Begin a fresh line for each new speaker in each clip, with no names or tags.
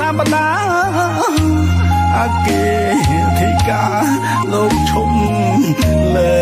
សាបតាអកេធិកាលោកឈុំលើ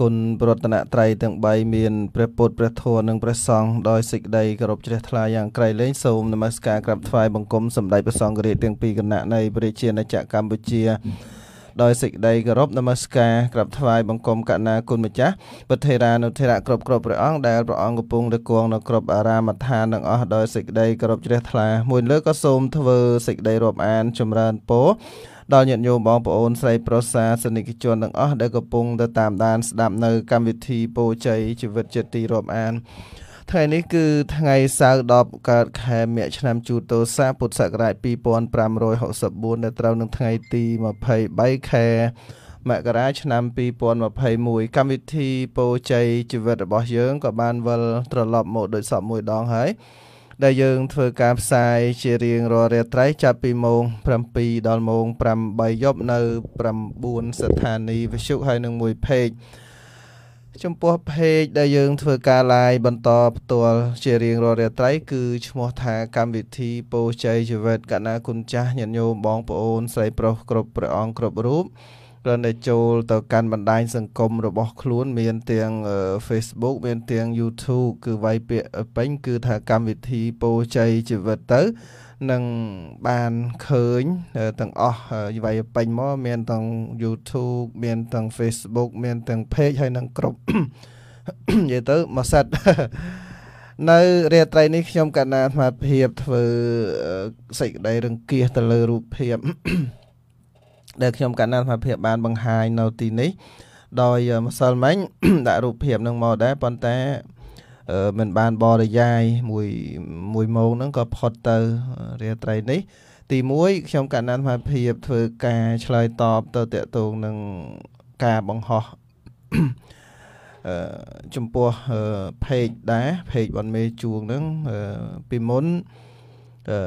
គុណប្រតនត្រ័យទាំង3មានព្រះពុទ្ធព្រះធម៌និងព្រះសង្ឃដោយសេចក្តីគោរពជ្រះថ្លាយ៉ាងក្រៃលែងសូមនមស្ការក្រាបថ្វាយបង្គំសម្តេចព្រះសង្ឃរាជទាំងពីរគណៈនៃព្រះរាជាណាចក្រកម្ពុជាដោយសេចក្តីគោរពនមស្ការក្រាបថ្វាយបង្គំកណាគុណម្ចាស់ពុទ្ធេរានុធិរៈគ្រប់គ្រប់ព្រះអង្គដែលព្រះអង្គកំពុងលើកងនៅគ្រប់អារាមដ្ឋានទាំងអស់ដោយសេចក្តីគោរពជ្រះថ្លាមួយលើក៏សូមធ្វើសេចក្តីរាប់អានចម្រើនពរដល់ញាតិញោមបងប្អូនស្រីប្រុសសាសនិកជនទាំងអស់ដែលកំពុងទៅតាមដានស្ដាប់នៅកម្មវិធីពោជ័យជីវិតជាទីរាប់អានថ្ងៃនេះគឺថ្ងៃសៅរ៍10កើតខែមិញឆ្នាំជូតោសាពុទ្ធសករាជ2564ដែលត្រូវនឹងថ្ងៃទី23ខែមករាឆ្នាំ2021កម្មវិធីពោជ័យជីវិតរបស់យើងក៏បានវិលត្រឡប់មកដោយសពមួយដងហើយដែលយើងធ្វើការផ្សាយជារៀងរាល់រាត្រីចាប់ពីម៉ោង7ដល់ម៉ោង8យប់នៅ9ស្ថានីយ៍វិទ្យុហើយនឹងមួយเพจចំពោះเพจដែលយើង ធ្វើការ live បន្តផ្ទាល់ជារៀងរាល់រាត្រី គឺឈ្មោះថាកម្មវិធីពោជ័យជីវិតកណាគុណចាស់ញាតិញោមបងប្អូនស្រីប្រុសគ្រប់ព្រះអង្គគ្រប់រូបគ្រាន់តែចូលទៅកាន់បណ្ដាញសង្គមរបស់ខ្លួនមានទាំង Facebook មានទាំង YouTube គឺវាយពាក្យពេញ គឺថាកម្មវិធីពោជ័យជីវិតទៅនឹងបានឃើញទាំងអស់វាយពេញមកមានទាំង YouTube មានទាំង Facebook មានទាំង Page ហើយនឹងក្រុមនិយាយទៅមកសិត នៅរាត្រីនេះខ្ញុំកណ្ណាអាត្មាភាពធ្វើសេចក្តីរង្គៀសទៅលើរូបភាពដែលខ្ញុំកណ្ណាលភាព បានបង្ហាញនៅទីនេះ ដោយម្សិលមិញដាក់រូបភាពនឹងមកដែរប៉ុន្តែមិនបានបរិយាយមួយមួយម៉ោងហ្នឹងក៏ផុតទៅរាត្រីនេះ ទី1ខ្ញុំកណ្ណានភាពធ្វើការឆ្លើយតបទៅតាក់ទងនឹងការបង្ហោះអឺចំពោះเพจដែរเพจវណ្ណមេជួងហ្នឹងពីមុនអឺ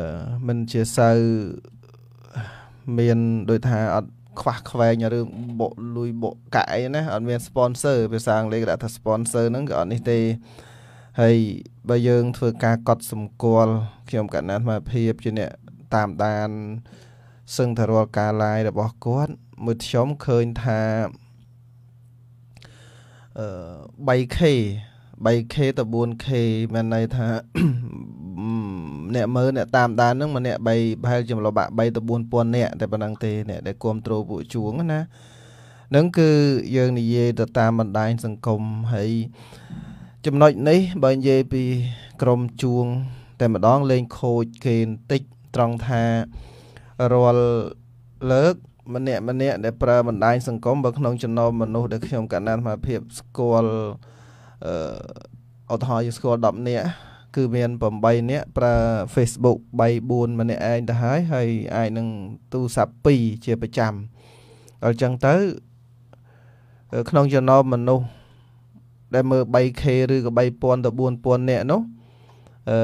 មិនជាសូវមានដូចថាអត់ខ្វះខ្វែងរឿងបុកលុយបុកកាក់អីណាអត់មាន sponsor ភាសាអង់គ្លេសគេដាក់ថា sponsor ហ្នឹងក៏អត់នេះទេហើយបើយើង ធ្វើការកត់សម្គាល់ខ្ញុំកណ្ណាអាភិបជាអ្នក តាមដានសឹងតែរាល់ការ live របស់គាត់មួយខ្ញុំឃើញថាអឺ 3k 3k ទៅ 4k មានន័យថាអ្នកមើលអ្នកតាមដានហ្នឹងម្នាក់3ប្រហែលជាម្លប់បាក់3ទៅ4000នាក់តែប៉ុណ្ណឹងទេអ្នកដែលគ្រប់គ្រងពួកជួងណានឹងគឺយើងនិយាយទៅតាមបណ្ដាញសង្គមហើយចំណុចនេះបើនិយាយពីក្រមជួងតែម្ដងលេងខូចគេបន្តិចត្រង់ថារាល់លើកម្នាក់ម្នាក់ដែលប្រើបណ្ដាញសង្គមបើក្នុងចំណោមមនុស្សដែលខ្ញុំកណ្ដាលអាភិបស្គាល់អឺឧទាហរណ៍យើងស្គាល់10នាក់គឺមាន8នាក់ប្រើ Facebook 3 4ម្នាក់ឯងទៅហើយហើយអាចនឹងទូរស័ព្ទ2ជាប្រចាំដល់ចឹងទៅក្នុងចំណោមមនុស្សដែលមើល 3K ឬក៏3000ទៅ4000នាក់នោះអឺ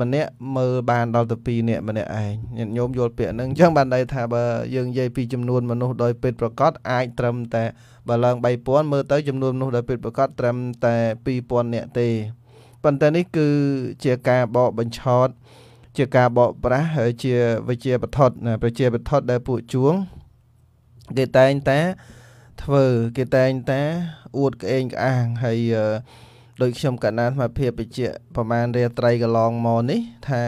ម្នាក់មើលបានដល់ទៅ2នាក់ម្នាក់ឯងញាតិញោមយល់ពាក្យហ្នឹងអញ្ចឹងបានន័យថាបើយើងនិយាយពីចំនួនមនុស្សដោយពេតប្រកបអាចត្រឹមតែបើឡើង3000មើលទៅចំនួនមនុស្សដោយពេតប្រកបត្រឹមតែ2000នាក់ទេប៉ុន្តែនេះគឺជាការបកបញ្ឆោតជាការបកប្រាស់ហើយជាវិជាបឋតប្រជាបឋតដែលពួកជួងគេតែងតែធ្វើគេតែងតែអួតក្អេងក្អាងហើយដោយខ្ញុំកណានសមភាពបច្ចៈប្រមាណរាត្រីកន្លងមកនេះថា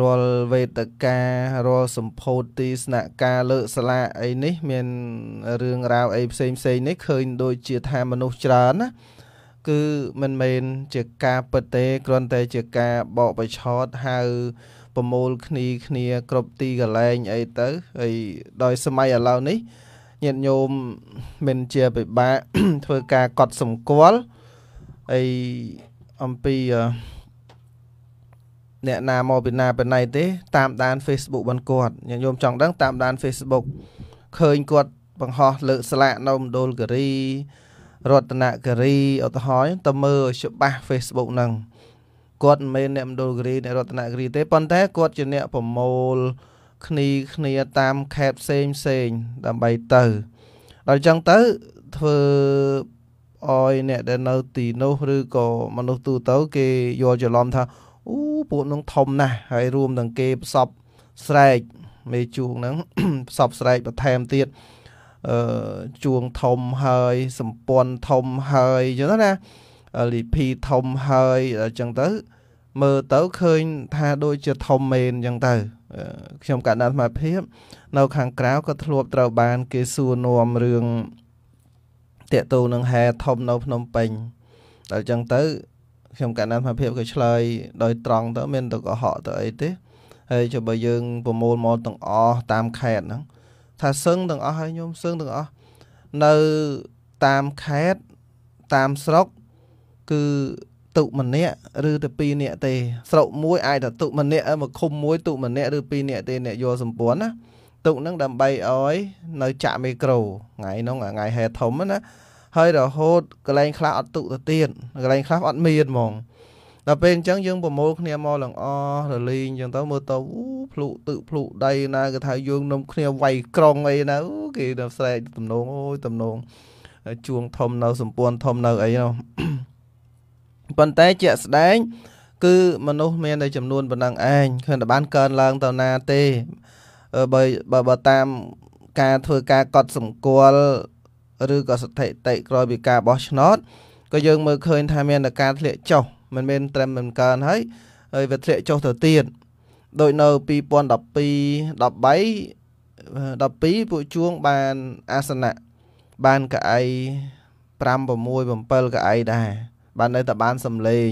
រាល់វេទការរាល់សម្ពោធទីស្នាក់ការលើកស្លាកអីនេះ មានរឿងរ៉ាវអីផ្សេងផ្សេងនេះឃើញ ដូចជាថាមនុស្សច្រើនណាគឺមិនមែនជាការពិតទេគ្រាន់តែជាការបកបញ្ឆោតហៅប្រមូលគ្នាគ្នាគ្រប់ទីកន្លែងអីទៅហើយដោយសម័យឥឡូវនេះញាតិញោមមិនជាពិបាកធ្វើការកត់សម្គាល់អីអំពីអ្នកណាមកពីណាពីណៃទេ តាមដាន Facebook របស់គាត់ញាតិញោមចង់ដឹង តាមដាន Facebook ឃើញគាត់បង្ហោះលើកស្លាកនៅមណ្ឌលគិរីរតនគិរីឧទាហរណ៍ទៅមើលច្បាស់ Facebook ហ្នឹងគាត់មិនមែនអ្នកមណ្ឌលគិរី អ្នករតនគិរីទេប៉ុន្តែគាត់ជាអ្នកប្រមូលគ្នាគ្នាតាមខេតផ្សេងផ្សេងដើម្បីទៅដល់អញ្ចឹងទៅធ្វើអោយអ្នកដែលនៅទីនោះឬក៏មនុស្សទូទៅ គេយល់ច្រឡំថាអូពួកនឹងធំណាស់ហើយរួមទាំងគេផ្សព្វស្រែកមេជួងហ្នឹងផ្សព្វស្រែកបន្ថែមទៀតអញជួងធំហើយសម្ព័ន្ធធំហើយអញ្ចឹងណាលីភីធំហើយអញ្ចឹងទៅ មើលទៅឃើញថាដូចជាធំមែនអញ្ចឹងទៅ ខ្ញុំកណ្ដាលអាត្មាភាព នៅ ខាងក្រៅក៏ធ្លាប់ត្រូវបាន គេសួរនាំរឿងតេតូនឹងហែធំនៅភ្នំពេញដល់អញ្ចឹងទៅ ខ្ញុំកណ្ដាលអាត្មាភាពក៏ឆ្លើយដោយត្រង់ទៅមានទៅកុហកទៅអីទេហើយចុះបើយើងប្រមូលមកទាំងអស់តាមខេត្តហ្នឹងថាសឹងទាំងអស់ហើយញោមសឹងទាំងអស់នៅតាមខេត្តតាមស្រុក គឺទុម្នាក់ឬទៅពីរនាក់ទេស្រុកមួយអាចទៅទុម្នាក់មកឃុំមួយទុម្នាក់ឬពីរនាក់ទេអ្នកយល់សម្ព័ន្ធណាទុកនឹងដើម្បីឲ្យ នៅចាក់មីក្រូថ្ងៃនោះថ្ងៃហែធំណាហើយរហូតកន្លែងខ្លះអត់ទុកទៅទៀតកន្លែងខ្លះអត់មានហ្មងដល់ពេលអញ្ចឹងយើងប្រមូលគ្នាមកលងអរលីងអញ្ចឹងទៅមើលទៅអូភ្លុកទឹកភ្លុកដីណាគេថាយើងនំគ្នាវាយក្រុងអីណាអូគេដល់ស្រែកទំនងអូយទំនងជួងធំនៅសម្ព័ន្ធធំនៅអីនោះប៉ុន្តែជាក់ស្ដែង គឺមនុស្សមានតែចំនួនប៉ុណ្ណឹងឯងឃើញតែបានកើនឡើង ទៅណាទេបើបើបើតាមការធ្វើការកត់សម្គាល់ឬក៏ស្ថិតិក្រោយពីការបោះឆ្នោតក៏យើង មើលឃើញថាមានតែការធ្លាក់ចុះមិនមែនត្រឹមមិនកើនហើយហើយវាធ្លាក់ចុះទៅទៀតដោយនៅ2012 13 12ពួកជួងបានអាសនៈបានកៅអី5 6 7កៅអីដែរបាននៅតែបានសំលេង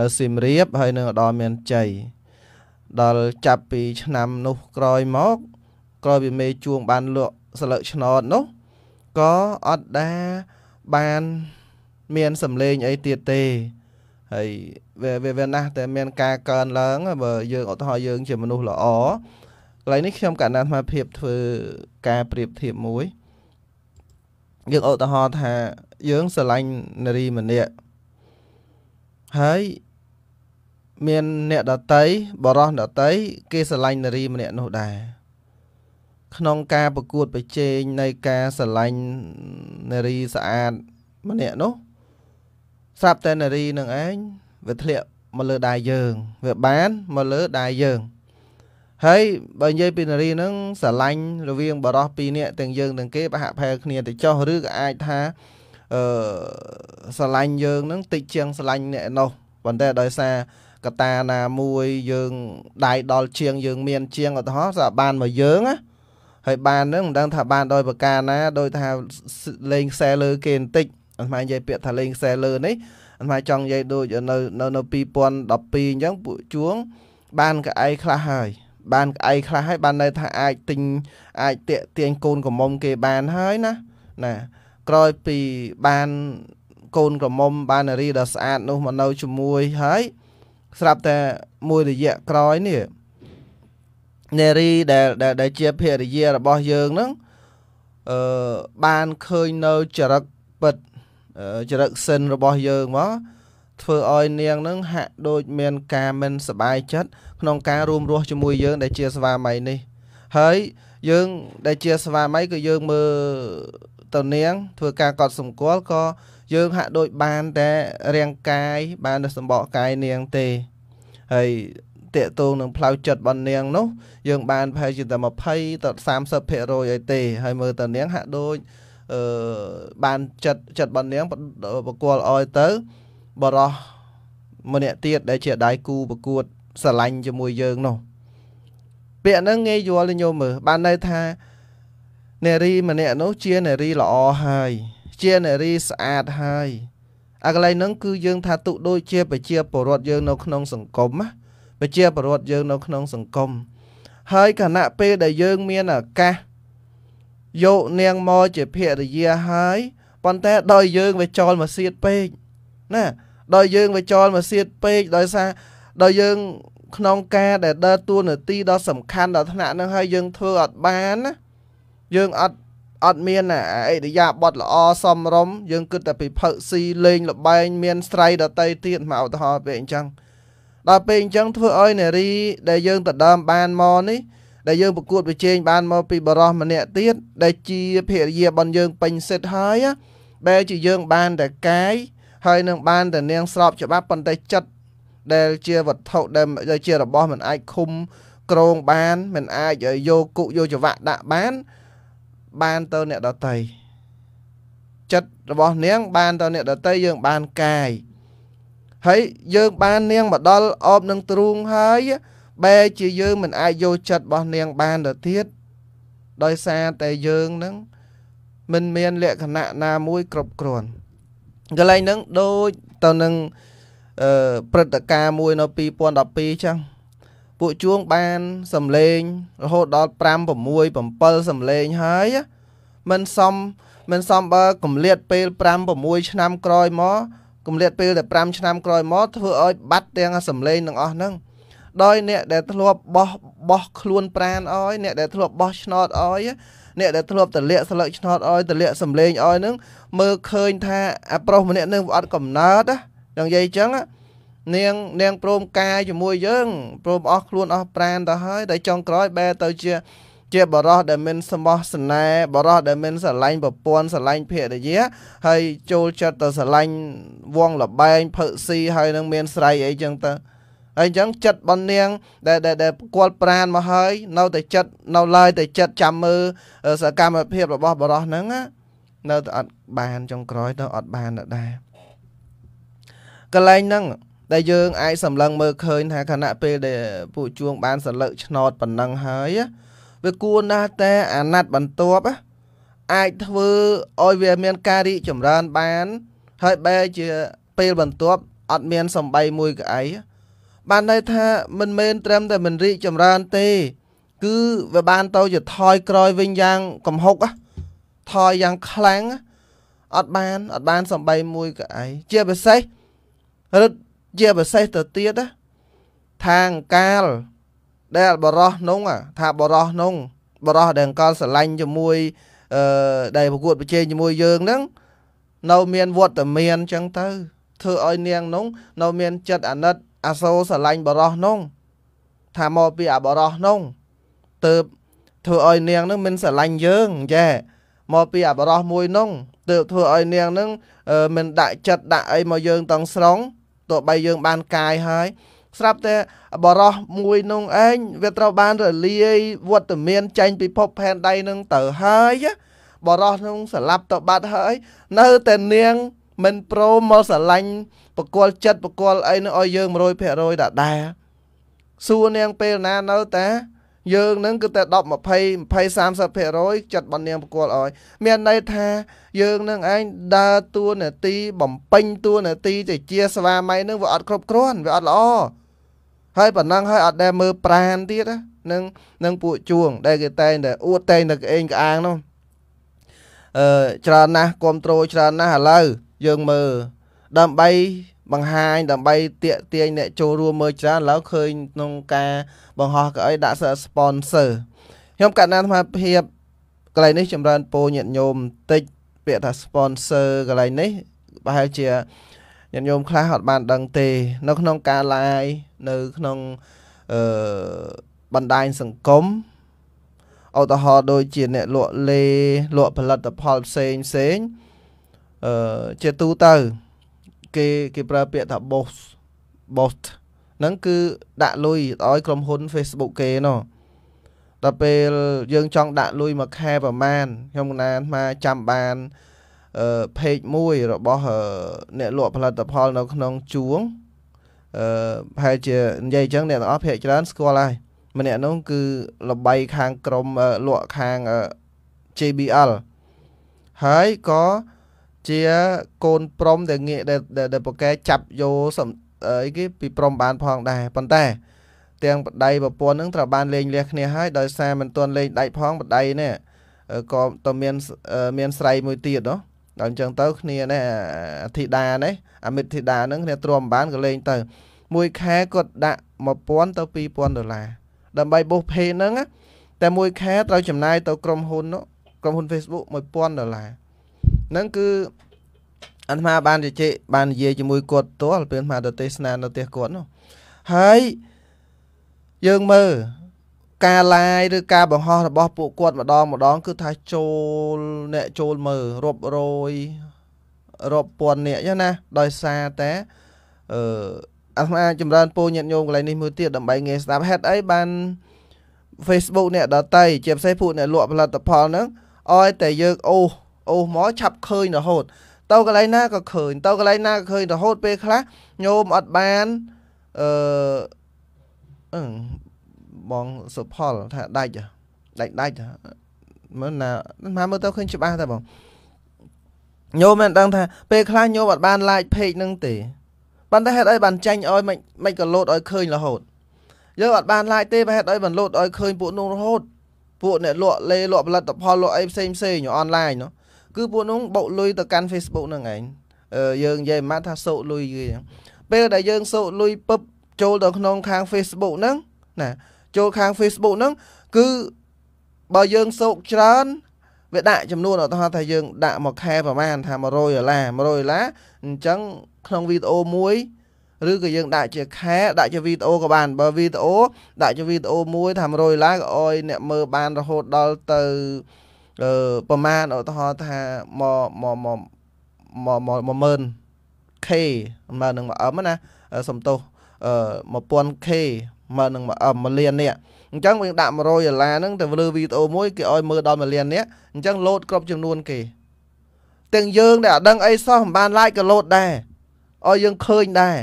នៅសៀមរាបហើយនៅឧត្តរមានជ័យដល់ចាប់ពីឆ្នាំនោះក្រោយមក ក្រោយពីមេជួងបានលក់ស្លឹកឆ្នោតនោះក៏អត់ដែរបានមានសំលេងអីទៀតទេហើយវាវាណាស់តែមានការកើនឡើងបើយើងឧទាហរណ៍យើងជាមនុស្សល្អកន្លែងនេះខ្ញុំកណ្ដាលអាភិបធ្វើការប្រៀបធៀបមួយយើងឧទាហរណ៍ថាយើងស្រឡាញ់នារីម្នាក់ហើយមានអ្នកដតីបរោះដតីគេស្រឡាញ់នារីម្នាក់នោះដែរក្នុងការប្រកួតប្រជែងនៃការស្រឡាញ់នារីស្អាតម្នាក់នោះស្រាប់តែនារីនឹងឯងវាធ្លាក់មកលើដៃយើងវាបានមកលើដៃយើងហើយបើនិយាយពីនារីហ្នឹងស្រឡាញ់រវាងបរោះពីរនាក់ទាំងយើងទាំងគេប្រហាក់ប្រហែលគ្នាទៅចុះឬក៏អាចថាអឺស្រឡាញ់យើងហ្នឹងតិចជាងស្រឡាញ់អ្នកនោះប៉ុន្តែដោយសារកតាណាមួយយើងដៃដល់ជាងយើងមានជាងឧទាហរណ៍ថាបានមកយើងណាហើយបានហ្នឹងមិនដឹងថាបានដោយប្រការណាដោយថាលេងខ្សែលើគេបន្តិចអាត្មានិយាយពាក្យថាលេងខ្សែលើនេះអាត្មាចង់និយាយដូចនៅនៅនៅ2012អញ្ចឹងពួកជួងបានកៅអីខ្លះហើយ បានកៅអីខ្លះហើយបានន័យថាអាចទិញអាចតាកទាញកូនក្រមុំគេបានហើយណាណា ក្រោយពីបានកូនក្រមុំបាននារីដ៏ស្អាតនោះមកនៅជាមួយហើយស្រាប់តែមួយរយៈក្រោយនេះនារីដែលដែលជាភរិយារបស់យើងហ្នឹងអឺបានឃើញនៅចរិតពិតជ្រឹកសិនរបស់យើងមកធ្វើឲ្យនាងនឹងហាក់ដូចមានការមិនសบายចិត្តក្នុងការរួមរស់ជាមួយយើងដែលជាស្វាមីនេះហើយយើងដែលជាស្វាមីគឺយើងមើលទៅនាង ធ្វើការកត់សម្គាល់ក៏យើងហាក់ដូចបានតែរាងកាយបានតែសម្បកកាយនាងទេហើយតេតងនឹងផ្លូវចិត្តរបស់នាងនោះ យើងបានប្រហែលជាតែ20ទៅ30%អីទេហើយមើលទៅនាងហាក់ដូចអឺបានចិត្តចិត្តរបស់នាងបកលអយទៅបរោះម្នាក់ទៀតដែលជាដៃគូប្រកួតស្រឡាញ់ជាមួយយើងនោះពាក្យហ្នឹងងាយយល់ញោមមើលបានន័យថានារីម្នាក់នោះជានារីល្អហើយ ជានារីស្អាតហើយអាកន្លែងហ្នឹងគឺយើងថាទុដូចជាប្រជាពលរដ្ឋយើងនៅក្នុង សង្គមណាប្រជាពលរដ្ឋយើងនៅក្នុង សង្គមហើយខណៈពេលដែលយើងមានឱកាសយកនាងមកជាភរិយាហើយប៉ុន្តែដោយយើងវាចោលមកសៀតពេកណា ដោយយើងវាចោលមកសៀតពេកដោយសារដោយយើងក្នុងការ ដែលដើរតួនាទីដ៏សំខាន់ដល់ថ្នាក់ហ្នឹងហើយយើងធ្វើអត់បានណាយើងអត់អត់មានអរិយាប័ត្រល្អសមរម្យយើងគិតតែពិភពស៊ីលេងលបែងមាន ស្រ័យដតីទៀតមកឧទាហរណ៍ពេលអញ្ចឹងដល់ពេលអញ្ចឹងធ្វើឲ្យ នារី ដែលយើងដដើមបានមកនេះដែលយើងប្រកួតប្រជែងបានមកពីបរោះម្នាក់ទៀតដែលជាភរិយារបស់យើងពេញសិទ្ធហើយបែរជាយើងបានតែកាយ ហើយនឹងបានតែនាងស្របច្បាប់ប៉ុន្តែចិត្តដែលជាវត្ថុដែលជារបស់មិនអាចឃុំក្រងបានមិនអាចយកគុកយកច្បាក់ដាក់បានបានទៅអ្នកដតីចិត្តរបស់នាងបានទៅអ្នកដតីយើងបានកាយហើយយើងបាននាងមកដល់អបនឹងទ្រូងហើយបែជាយើងមិនអាចយកចិត្តរបស់នាងបានទៅទៀតដោយសារតែយើងនឹងមិនមានលក្ខណៈណាមួយគ្រប់គ្រាន់កន្លែងហ្នឹងដូចទៅនឹងអឺព្រឹត្តិការណ៍មួយនៅ2012ចឹងពួកជួងបានសំលេងរហូតដល់5 6 7សំលេងហើយមិនសមមិនសមបើកំលៀតពេល5 6ឆ្នាំក្រោយមកកំលៀតពេលតែ5ឆ្នាំក្រោយមកធ្វើឲ្យបាត់ទាំងសំលេងទាំងអស់ហ្នឹងដោយអ្នកដែលធ្លាប់បោះបោះខ្លួនប្រានអោយអ្នកដែលធ្លាប់បោះឆ្នោតអោយអ្នកដែលធ្លាប់តលាក់ស្លឹកឆ្នោតអោយតលាក់សំលេងអោយនឹងមើលឃើញថាអាប្រុសម្នាក់នឹងវាអត់កំណើតដល់និយាយអញ្ចឹងនាងនាងព្រមការជាមួយយើងព្រមអស់ខ្លួនអស់ប្រានទៅហើយតែចុងក្រោយបែរទៅជា ជាបរោះដែលមានស្មោះសណែបរោះដែលមានស្រឡាញ់ប្រពន្ធស្រឡាញ់ភរិយា ហើយចូលចិត្តទៅស្រឡាញ់វងលបែងភើស៊ីហើយនឹងមានស្រ័យអីចឹងទៅហើយអញ្ចឹងចិត្តបននាង ដែលដែលគាត់ប្រានមកហើយនៅតែចិត្តនៅឡើយតែចិត្តចាំមើលសកម្មភាពរបស់បរោះហ្នឹងណានៅតែអត់បានចុងក្រោយទៅអត់បានដដែលកន្លែងហ្នឹង ដែលយើង អាចសម្លឹងមើលឃើញថាខណៈពេលដែលពួកជួងបានសន្លឹកឆ្នោតប៉ុណ្ណឹងហើយ វាគួរណាស់តែអាណត្តិបន្ទាប់អាចធ្វើឲ្យវាមានការរីកចម្រើនបាន ហើយបែរជាពេលបន្ទាប់អត់មានសំបីមួយក្អីបានន័យថាមិនមែនត្រឹមតែមិនរីកចម្រើនទេគឺវាបានទៅជាថយក្រោយវិញយ៉ាង កំហុកថយយ៉ាងខ្លាំងអត់បានអត់បានសំបីមួយក៏ឯងជាពិសេសរឹតជាពិសេសទៅទៀតថាអង្កាលដែលបរោះនោះថាបរោះនោះបរោះដែលអង្កលស្រឡាញ់ជាមួយអឺដែលប្រកួតប្រជែងជាមួយយើងហ្នឹងនៅមានវត្តមានអញ្ចឹងទៅធ្វើឲ្យនាងនោះនៅ មាន ចិត្តអាណិតអាសូរស្រឡាញ់បរោះនោះថាមកពីអាបរោះនោះទៅ ធ្វើឲ្យនាងនឹងមិនស្រឡាញ់យើងចេះមកពីអាបរោះមួយនោះទៅធ្វើឲ្យនាងនឹងមិនដាក់ចិត្តដាក់អីមកយើងទាំងស្រុងទោះបីយើងបានកាយហើយ ស្រាប់តែបរោះមួយនោះឯងវាត្រូវបានរលាយវត្តមានចេញពីភពផែនដីនឹងទៅហើយ បរោះនោះស្លាប់ទៅបាត់ហើយ នៅតែនាងមិនព្រមមកស្រឡាញ់បកលចិត្តបកលអីនោះឲ្យយើង100%ដដែលសួរនាងពេលណានៅតា យើង នឹងគឺតែ10 20 20 30%ចិត្តបណ្ណាងបកលឲ្យ មានន័យថា យើងនឹងឯងដើរតួនាទីបំពេញតួនាទីទៅជាស្វាមីនឹងវាអត់គ្រប់គ្រាន់វាអត់ល្អហើយប៉ុណ្ណឹងហើយអត់ដែលមើលប្រានទៀតនឹងនឹងពួកជួង ដែលគេតែងតែអួតតែងតែក្អេងក្អាងនោះអឺច្រើនណាស់គ្រប់ត្រូលច្រើនណាស់ឥឡូវយើងមើលដើម្បីបង្ហាញដើម្បី ទាក់ទាញអ្នកចូលរួមមើលច្រើនឡើយឃើញក្នុងការ បង្ហោះក៏អីដាក់សិ sponsor ខ្ញុំកណ្ដាលអាត្មាភាពកន្លែងនេះ ចម្រើនពរញាតិញោមតិចពាក្យថា sponsor កន្លែងនេះប្រហែលជាញាតិញោមខ្លះអត់បានដឹងទេ នៅ ក្នុងការ live នៅក្នុងអឺបណ្ដាញសង្គមឧទាហរណ៍ដូចជាអ្នកលក់លេលក់ផលិតផលផ្សេងផ្សេងអឺជាទូទៅគេគេប្រើពាក្យថា boss boss ហ្នឹងគឺដាក់លុយឲ្យក្រុមហ៊ុន Facebook គេណោះដល់ពេល យើងចង់ដាក់លុយមួយខែប្រមាណខ្ញុំកណានថាចាំបានអឺ page មួយ របស់អ្នកលក់ផលិតផលនៅ ក្នុងជួងអឺប្រហែលជានិយាយអញ្ចឹងអ្នកទាំងអស់ភាគច្រើនស្គាល់ហើយម្នាក់នោះគឺលបៃខាងក្រុមលក់ខាង JBL ហើយក៏ជាកូនព្រំដែលងាកដែលប្រកែចាប់យកអីគេពីព្រំបានផងដែរប៉ុន្តែទាំងប្តីប្រពន្ធនឹងត្រូវបានលេងលះគ្នាហើយដោយសារមិនទាន់លេងដៃផងប្តីនេះក៏ទៅមានមានស្រីមួយទៀតហ៎ដល់អញ្ចឹងទៅគ្នានេះអធិតានេះអមិទ្ធិតានឹងគ្នាទ្រាំបានក៏លេងទៅ មួយខែគាត់ដាក់1000ទៅ2000ដុល្លារដើម្បីបុសភេហ្នឹងតែមួយខែត្រូវចំណាយទៅក្រុមហ៊ុនក្រុមហ៊ុន Facebook 1000ដុល្លារហ្នឹងគឺអាត្មាបានជជែកបាននិយាយជាមួយគាត់ផ្ទាល់ពេលអាត្មាទៅទេសនានៅផ្ទះគាត់នោះហើយយើងមើលការឡាយឬការបង្ហោះរបស់ពួកគាត់ម្ដងម្ដងគឺថាចូលអ្នកចូលមើលរាប់រយរាប់ពាន់អ្នកចឹងណា ដោយសារតែអឺអាត្មាចម្រើនពរញាតញោមកន្លែងនេះមួយទៀតដើម្បីងាយស្ដាប់ហេតុអីបាន Facebook អ្នកដតីជាពិសេសពួកអ្នកលក់ផលិតផលហ្នឹងឲ្យតែយើងអូសអូសមកឆាប់ឃើញរហូត ទៅកន្លែងណាក៏ឃើញទៅកន្លែងណាក៏ឃើញរហូត ពេលខ្លះញោមអត់បានអឺបងសុផលថាដាច់ដាច់ដាច់មើលណាមកមើលទៅឃើញច្បាស់តែបងញោមមិនដឹងថា ពេលខ្លះញោមអត់បានឡាយពេកនឹងទេប៉ុន្តែហេតុអីបានចាញ់ឲ្យមិនមិនក៏លោតឲ្យឃើញរហូតយើងអត់បានឡាយទេបើហេតុអីបានលោតឲ្យឃើញពួកនោះរហូតពួកអ្នកលក់លេលក់ផលិតផលលក់អីផ្សេងផ្សេងអនឡាញនោះគឺពួកនោះបុកលុយទៅកាន់ Facebook ហ្នឹងឯងយើងនិយាយមិនថាសោកលុយគេពេលដែលយើងសោកលុយពឹបចូលទៅក្នុងខាង Facebook ហ្នឹងណាចូលខាង Facebook ហ្នឹងគឺបើយើងសោកច្រើនវាដាក់ចំនួនឧទាហរណ៍ថាយើងដាក់មួយខែប្រហែលថា100ដុល្លារ100ដុល្លារអញ្ចឹងក្នុងវីដេអូមួយឬក៏យើងដាក់ជាខែដាក់ជាវីដេអូក៏បានបើវីដេអូដាក់ជាវីដេអូមួយថា100ដុល្លារក៏អោយអ្នកមើលបានរហូតដល់ទៅអឺប្រមាណឧទាហរណ៍ថាមកមកមកមក10000 K 10000នឹង 1M ណាសំទោសអឺ 1000K 10000នឹង 1M 1លាននេះអញ្ចឹងយើង ដាក់100ដុល្លារហ្នឹងទៅលើវីដេអូមួយគេឲ្យមើលដល់1លាននេះអញ្ចឹងលោតគ្រប់ចំនួនគេទាំងយើងដែលអត់ដឹងអីសោះមិនបាន like ក៏លោតដែរឲ្យយើងឃើញដែរ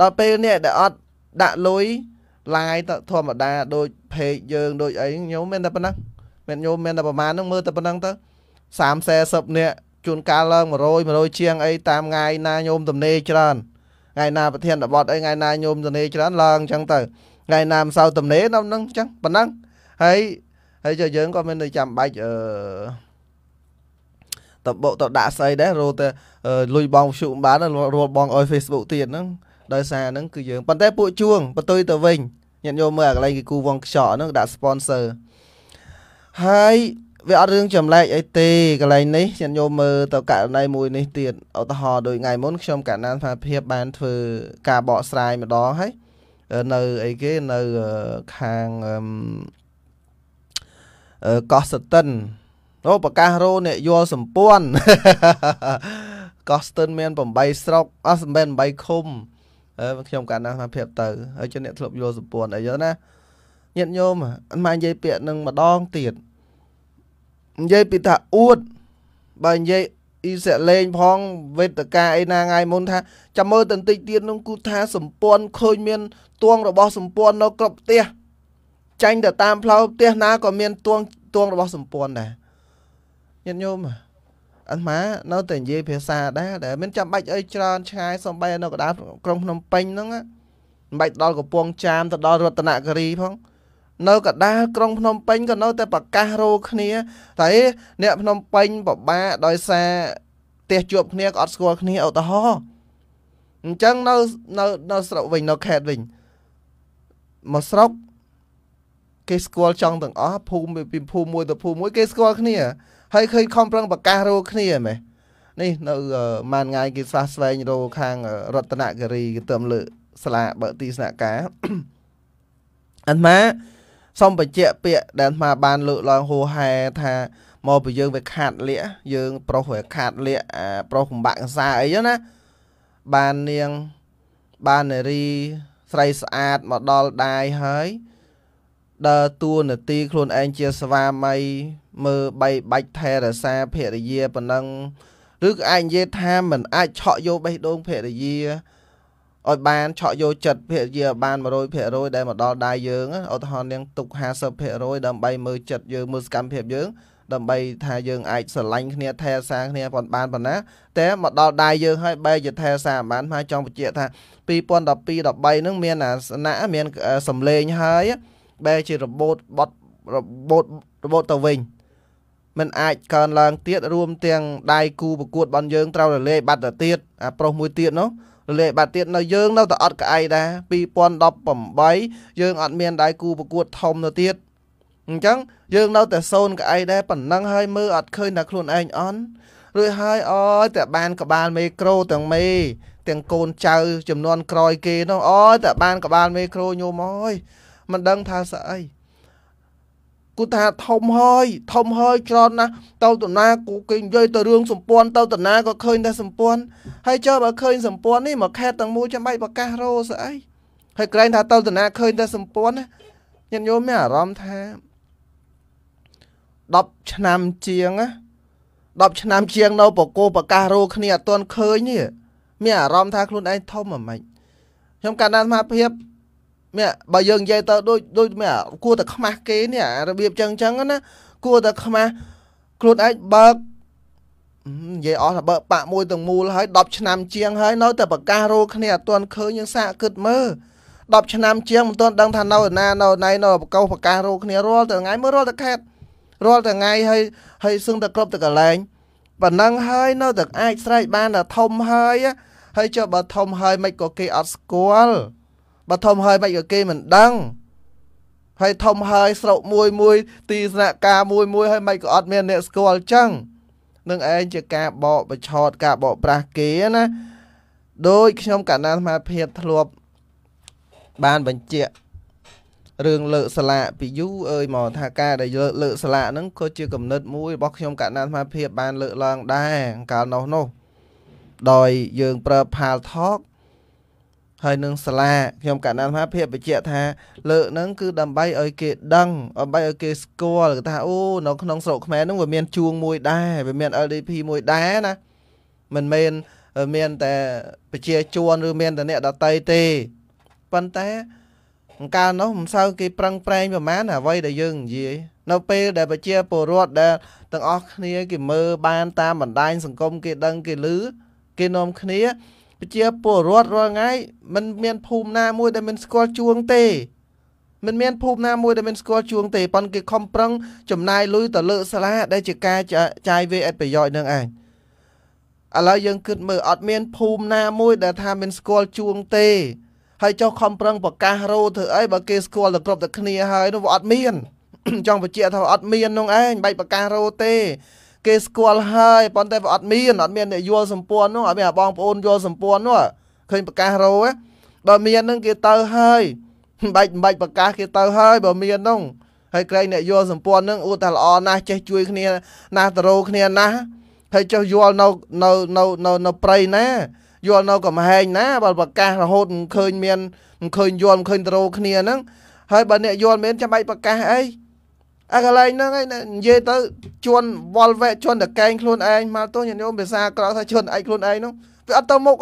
ដល់ពេលនេះដែលអត់ដាក់លុយ like ធម្មតាដូច page យើងដូចអីខ្ញុំមានតែប៉ុណ្ណឹងមែនញោមមែនតែប្រហែលហ្នឹងមើលតែប៉ុណ្ណឹងទៅ30 40នាក់ជួនកាលឡើង100 100ជាងអីតាមថ្ងៃណាញោមទំនេរច្រើនថ្ងៃណាប្រធានបត់អីថ្ងៃណាញោមទំនេរច្រើនឡើងអញ្ចឹងទៅថ្ងៃណាមិនសូវទំនេរដល់ហ្នឹងអញ្ចឹងប៉ុណ្ណឹងហើយហើយចុះយើងក៏មានតែចាំបាច់អឺតបុកតដាក់ស្អីដែររត់តែលុយបងវិសុមិនបានរត់បងឲ្យ Facebook ទៀតហ្នឹងដោយសារហ្នឹងគឺយើងប៉ុន្តែពួកជួងបន្ទុយទៅវិញញាតិញោមមើលអាកន្លែងគេគូវងខ្យល់ហ្នឹងដាក់ sponsor ហើយវាអត់រឿងចម្លែកអីទេកន្លែងនេះខ្ញុំយកមើលទៅករណីមួយនេះទៀតឧទាហរណ៍ដូចថ្ងៃមុនខ្ញុំកណ្ដាលសុខភាពបានធ្វើការបកស្រាយម្ដងហើយនៅអីគេនៅខាងកោះសតិនអូប្រកាសរោអ្នកយល់សម្ព័ន្ធកោះស្ទិនមាន8ស្រុក អស់មិនមែន8ឃុំខ្ញុំកណ្ដាលសុខភាពទៅហើយជិះអ្នកធ្លាប់យល់សម្ព័ន្ធអីចឹងណាញាតញោមអត់មកនិយាយពាក្យនឹងម្ដងទៀតនិយាយពីថាអួតបើនិយាយអ៊ីសាលេងផងវេទកាអីណាថ្ងៃមុនថាចាំមើលតន្តិចទៀតនោះគឺថាសម្ព័ន្ធឃើញមាន ទួង របស់សម្ព័ន្ធនៅគ្រប់ផ្ទះចាញ់ទៅតាមផ្លូវផ្ទះណាក៏មានទួងទួងរបស់សម្ព័ន្ធដែរញាតិញោមអត់ម៉ានៅតែនិយាយភាសាដែរដែលមានចាំបាច់អីច្រើនឆ្ងាយសំបីនៅកណ្ដាលក្រុងភ្នំពេញហ្នឹងមិនបាច់ដល់កំពង់ចាមទៅដល់រតនគិរីផងនៅកដាលក្រុងភ្នំពេញក៏នៅតែប្រកាសរោគ្នា តែ អ្នកភ្នំពេញពិបាកដោយសារផ្ទះជួបគ្នាក៏អត់ស្គាល់គ្នាឧទាហរណ៍អញ្ចឹងនៅនៅនៅស្រុកវិញនៅខេត្តវិញមកស្រុកគេស្គាល់ចង់ទាំងអស់ភូមិពីភូមិមួយទៅភូមិមួយគេស្គាល់គ្នាហើយឃើញខំប្រឹងប្រកាសរោគ្នាហ្មងនេះនៅម៉ានងាយគេសះស្វែងរោខាងរតនគិរីទៅលើសាលាបើទីស្នាក់ការអាត្មាសូមបញ្ជាក់ពាក្យដែលអាត្មាបានលើកឡើងហួហែថាមកពីយើងវាខាត់លៀកយើងប្រុសវាខាត់លៀកអាប្រុសកំបាក់កសាអីហ្នឹងណាបាននាងបាននារីស្រីស្អាតមកដល់ដាយហើយ ដើរតួនាទីខ្លួនឯងជាស្វាមី មើលបីបាច់ថែរក្សាភរិយាប៉ុណ្ណឹងឬក៏អាចនិយាយថាមិនអាចឆក់យកបេះដូងភរិយាឲ្យបានឆក់យកចិត្តភាគយាបាន100%ដែលមកដល់ដៃយើងឧទាហរណ៍នាងទុក50%ដើម្បីមើលចិត្តយើងមើលសកម្មភាពយើង ដើម្បីថាយើងអាចស្រឡាញ់គ្នាថែសារគ្នាប៉ុណ្បានប៉ុណ្ណាតែមកដល់ដៃយើងហើយបែរជាថែសារបានហើយចង់បញ្ជាក់ថា2012 13ហ្នឹងមានអាសនៈមានសំលេងហើយបែរជារបូតបត់របូតរបូតទៅវិញมันអាចកើនឡើងទៀតរួមទាំងដៃគូប្រកួតបនយើង ត្រូវរលាយបាត់ទៅទៀតអាប្រុសមួយទៀតនោះរលែកបាត់ទៀតនៅយើងនៅតែអត់ក្អែកដែរ2018យើងអត់មានដៃគូប្រកួតធំនៅទៀតអញ្ចឹងយើងនៅតែសូនក្អែកដែរប៉ុណ្ណឹងហើយមើលអត់ឃើញតែខ្លួនឯងអន់រួចហើយអើយតែបានក្បាលមេក្រូទាំងមេទាំងកូនចៅចំនួនក្រោយគេនោះអើយតែបានក្បាលមេក្រូញោមអើយមិនដឹងថាស្អីគូថាធំហើយធំហើយច្រើនណាស់ទៅតាណាគូគេនិយាយទៅរឿងសម្ព័ន្ធទៅតាណាក៏ឃើញតែសម្ព័ន្ធហើយចុះបើឃើញសម្ព័ន្ធនេះមកខេតទាំងមូលចាំបាច់ប្រកាសរោស្អីហើយក្រែងថាទៅតាណាឃើញតែសម្ព័ន្ធណាញាតិញោមមានអារម្មណ៍ថា10ឆ្នាំជាងណា10ឆ្នាំជាងនៅប្រកោប្រកាសរោគ្នាអត់ទាន់ឃើញនេះមានអារម្មណ៍ថាខ្លួនឯងធំមិនម៉េចខ្ញុំកាលណាស្មារតីមែបើយើងនិយាយទៅដូចដូចមែគួរតែខ្មាស់គេនេះអារបៀបចឹងចឹងណាគួរតែខ្មាស់ខ្លួនឯងបើកនិយាយអស់ថាបើកបាក់មួយទាំងមូលហើយ10ឆ្នាំជាងហើយនៅតែប្រកាសរោគ្នាអត់ទាន់ឃើញយើងសាកគិតមើល10ឆ្នាំជាងមិនទាន់ដឹងថានៅណានៅណៃនៅបកោប្រកាសរោគ្នារាល់ថ្ងៃមើលរាល់តែខេតរាល់តែថ្ងៃហើយហើយសឹងតែគ្រប់តែកន្លែងប៉ុណ្ណឹងហើយនៅតែអាចស្រែកបានថាធំហើយ ហើយចុះបើធំហើយមិនក៏គេអត់ស្គាល់បើធំហើយមិនក៏គេមិនដឹងហើយធំហើយស្រុកមួយមួយ ទីស្នាក់ការមួយមួយហើយមិនក៏អត់មានអ្នកស្គាល់ចឹងនឹងឯងជាការបកបញ្ឆោតការបកប្រាស់គេណាដោយខ្ញុំកណ្ដាលសមាភិបធ្លាប់បានបញ្ជាក់រឿងលើកសាឡាពីយូអើយមកថាការដែលលើកលើកសាឡាហ្នឹងក៏ជាកំណត់មួយរបស់ខ្ញុំកណ្ដាលសមាភិបបានលើកឡើងដែរកាលនោះនោះដោយយើងប្រើ Pal Talk ហើយនឹងសាលាខ្ញុំកណ្ដាលថាភាពបញ្ជាក់ថាលើកហ្នឹងគឺដើម្បីឲ្យគេដឹងដើម្បីឲ្យគេស្គាល់គេថាអូនៅក្នុងស្រុកខ្មែរហ្នឹងវាមានជួងមួយដែរវាមាន LDP មួយដែរណាមិនមែនមានតែប្រជាជនឬមានតែអ្នកដតីទេប៉ុន្តែអង្ការនោះមិនសូវគេប្រឹងប្រែងប្រមាណអ្វីដែលយើងនិយាយនៅពេលដែល ប្រជាពលរដ្ឋដែលទាំងអស់គ្នាគេមើលបានតាមបណ្ដាញសង្គមគេដឹងគេឮគេនាំគ្នាប្រជាពលរដ្ឋរាល់ថ្ងៃมันមានភូមិណាមួយដែលមិនស្គាល់ជួងទេមិនមានភូមិណាមួយដែលមានស្គាល់ជួងទេប៉ុន្តែគេខំប្រឹង ចំណាយលុយទៅលើសាលាដែលជាការចាយវាអត់ប្រយោជន៍នឹងឯងឥឡូវយើងគិតមើលអត់មានភូមិណាមួយដែលថាមានស្គាល់ជួងទេហើយចុះខំប្រឹងប្រកាសរោធ្វើអីបើគេស្គាល់តែគ្រប់តែគ្នាហើយនោះវាអត់មានចង់បញ្ជាក់ថាអត់មាននោះឯងបែកប្រកាសរោទេគេស្គាល់ហើយប៉ុន្តែវាអត់មានអត់មានអ្នកយល់សម្ព័ន្ធនោះអត់មានបងប្អូនយល់សម្ព័ន្ធនោះឃើញប្រកាសរោបើមាននឹងគេទៅហើយបាច់បាច់ប្រកាសគេទៅហើយបើមាននោះហើយក្រែងអ្នកយល់សម្ព័ន្ធនឹងឧទាល្អណាស់ចេះជួយគ្នាណាស់តរោគ្នាណាស់ហើយចេះយល់នៅនៅនៅនៅនៅព្រៃណាយល់នៅកំហែងណាបើប្រកាសរហូតមិនឃើញមានមិនឃើញយល់មិនឃើញតរោគ្នាហ្នឹងហើយបើអ្នកយល់មែនចាំបាច់ប្រកាសអីអាកន្លែងហ្នឹងឯងនិយាយទៅជន់វល់វែកជន់តកែងខ្លួនឯងមកទោះញាតិញោមភាសាក្រៅថាជន់ឯងខ្លួនឯងហ្នឹងវាអត់ទៅមុខ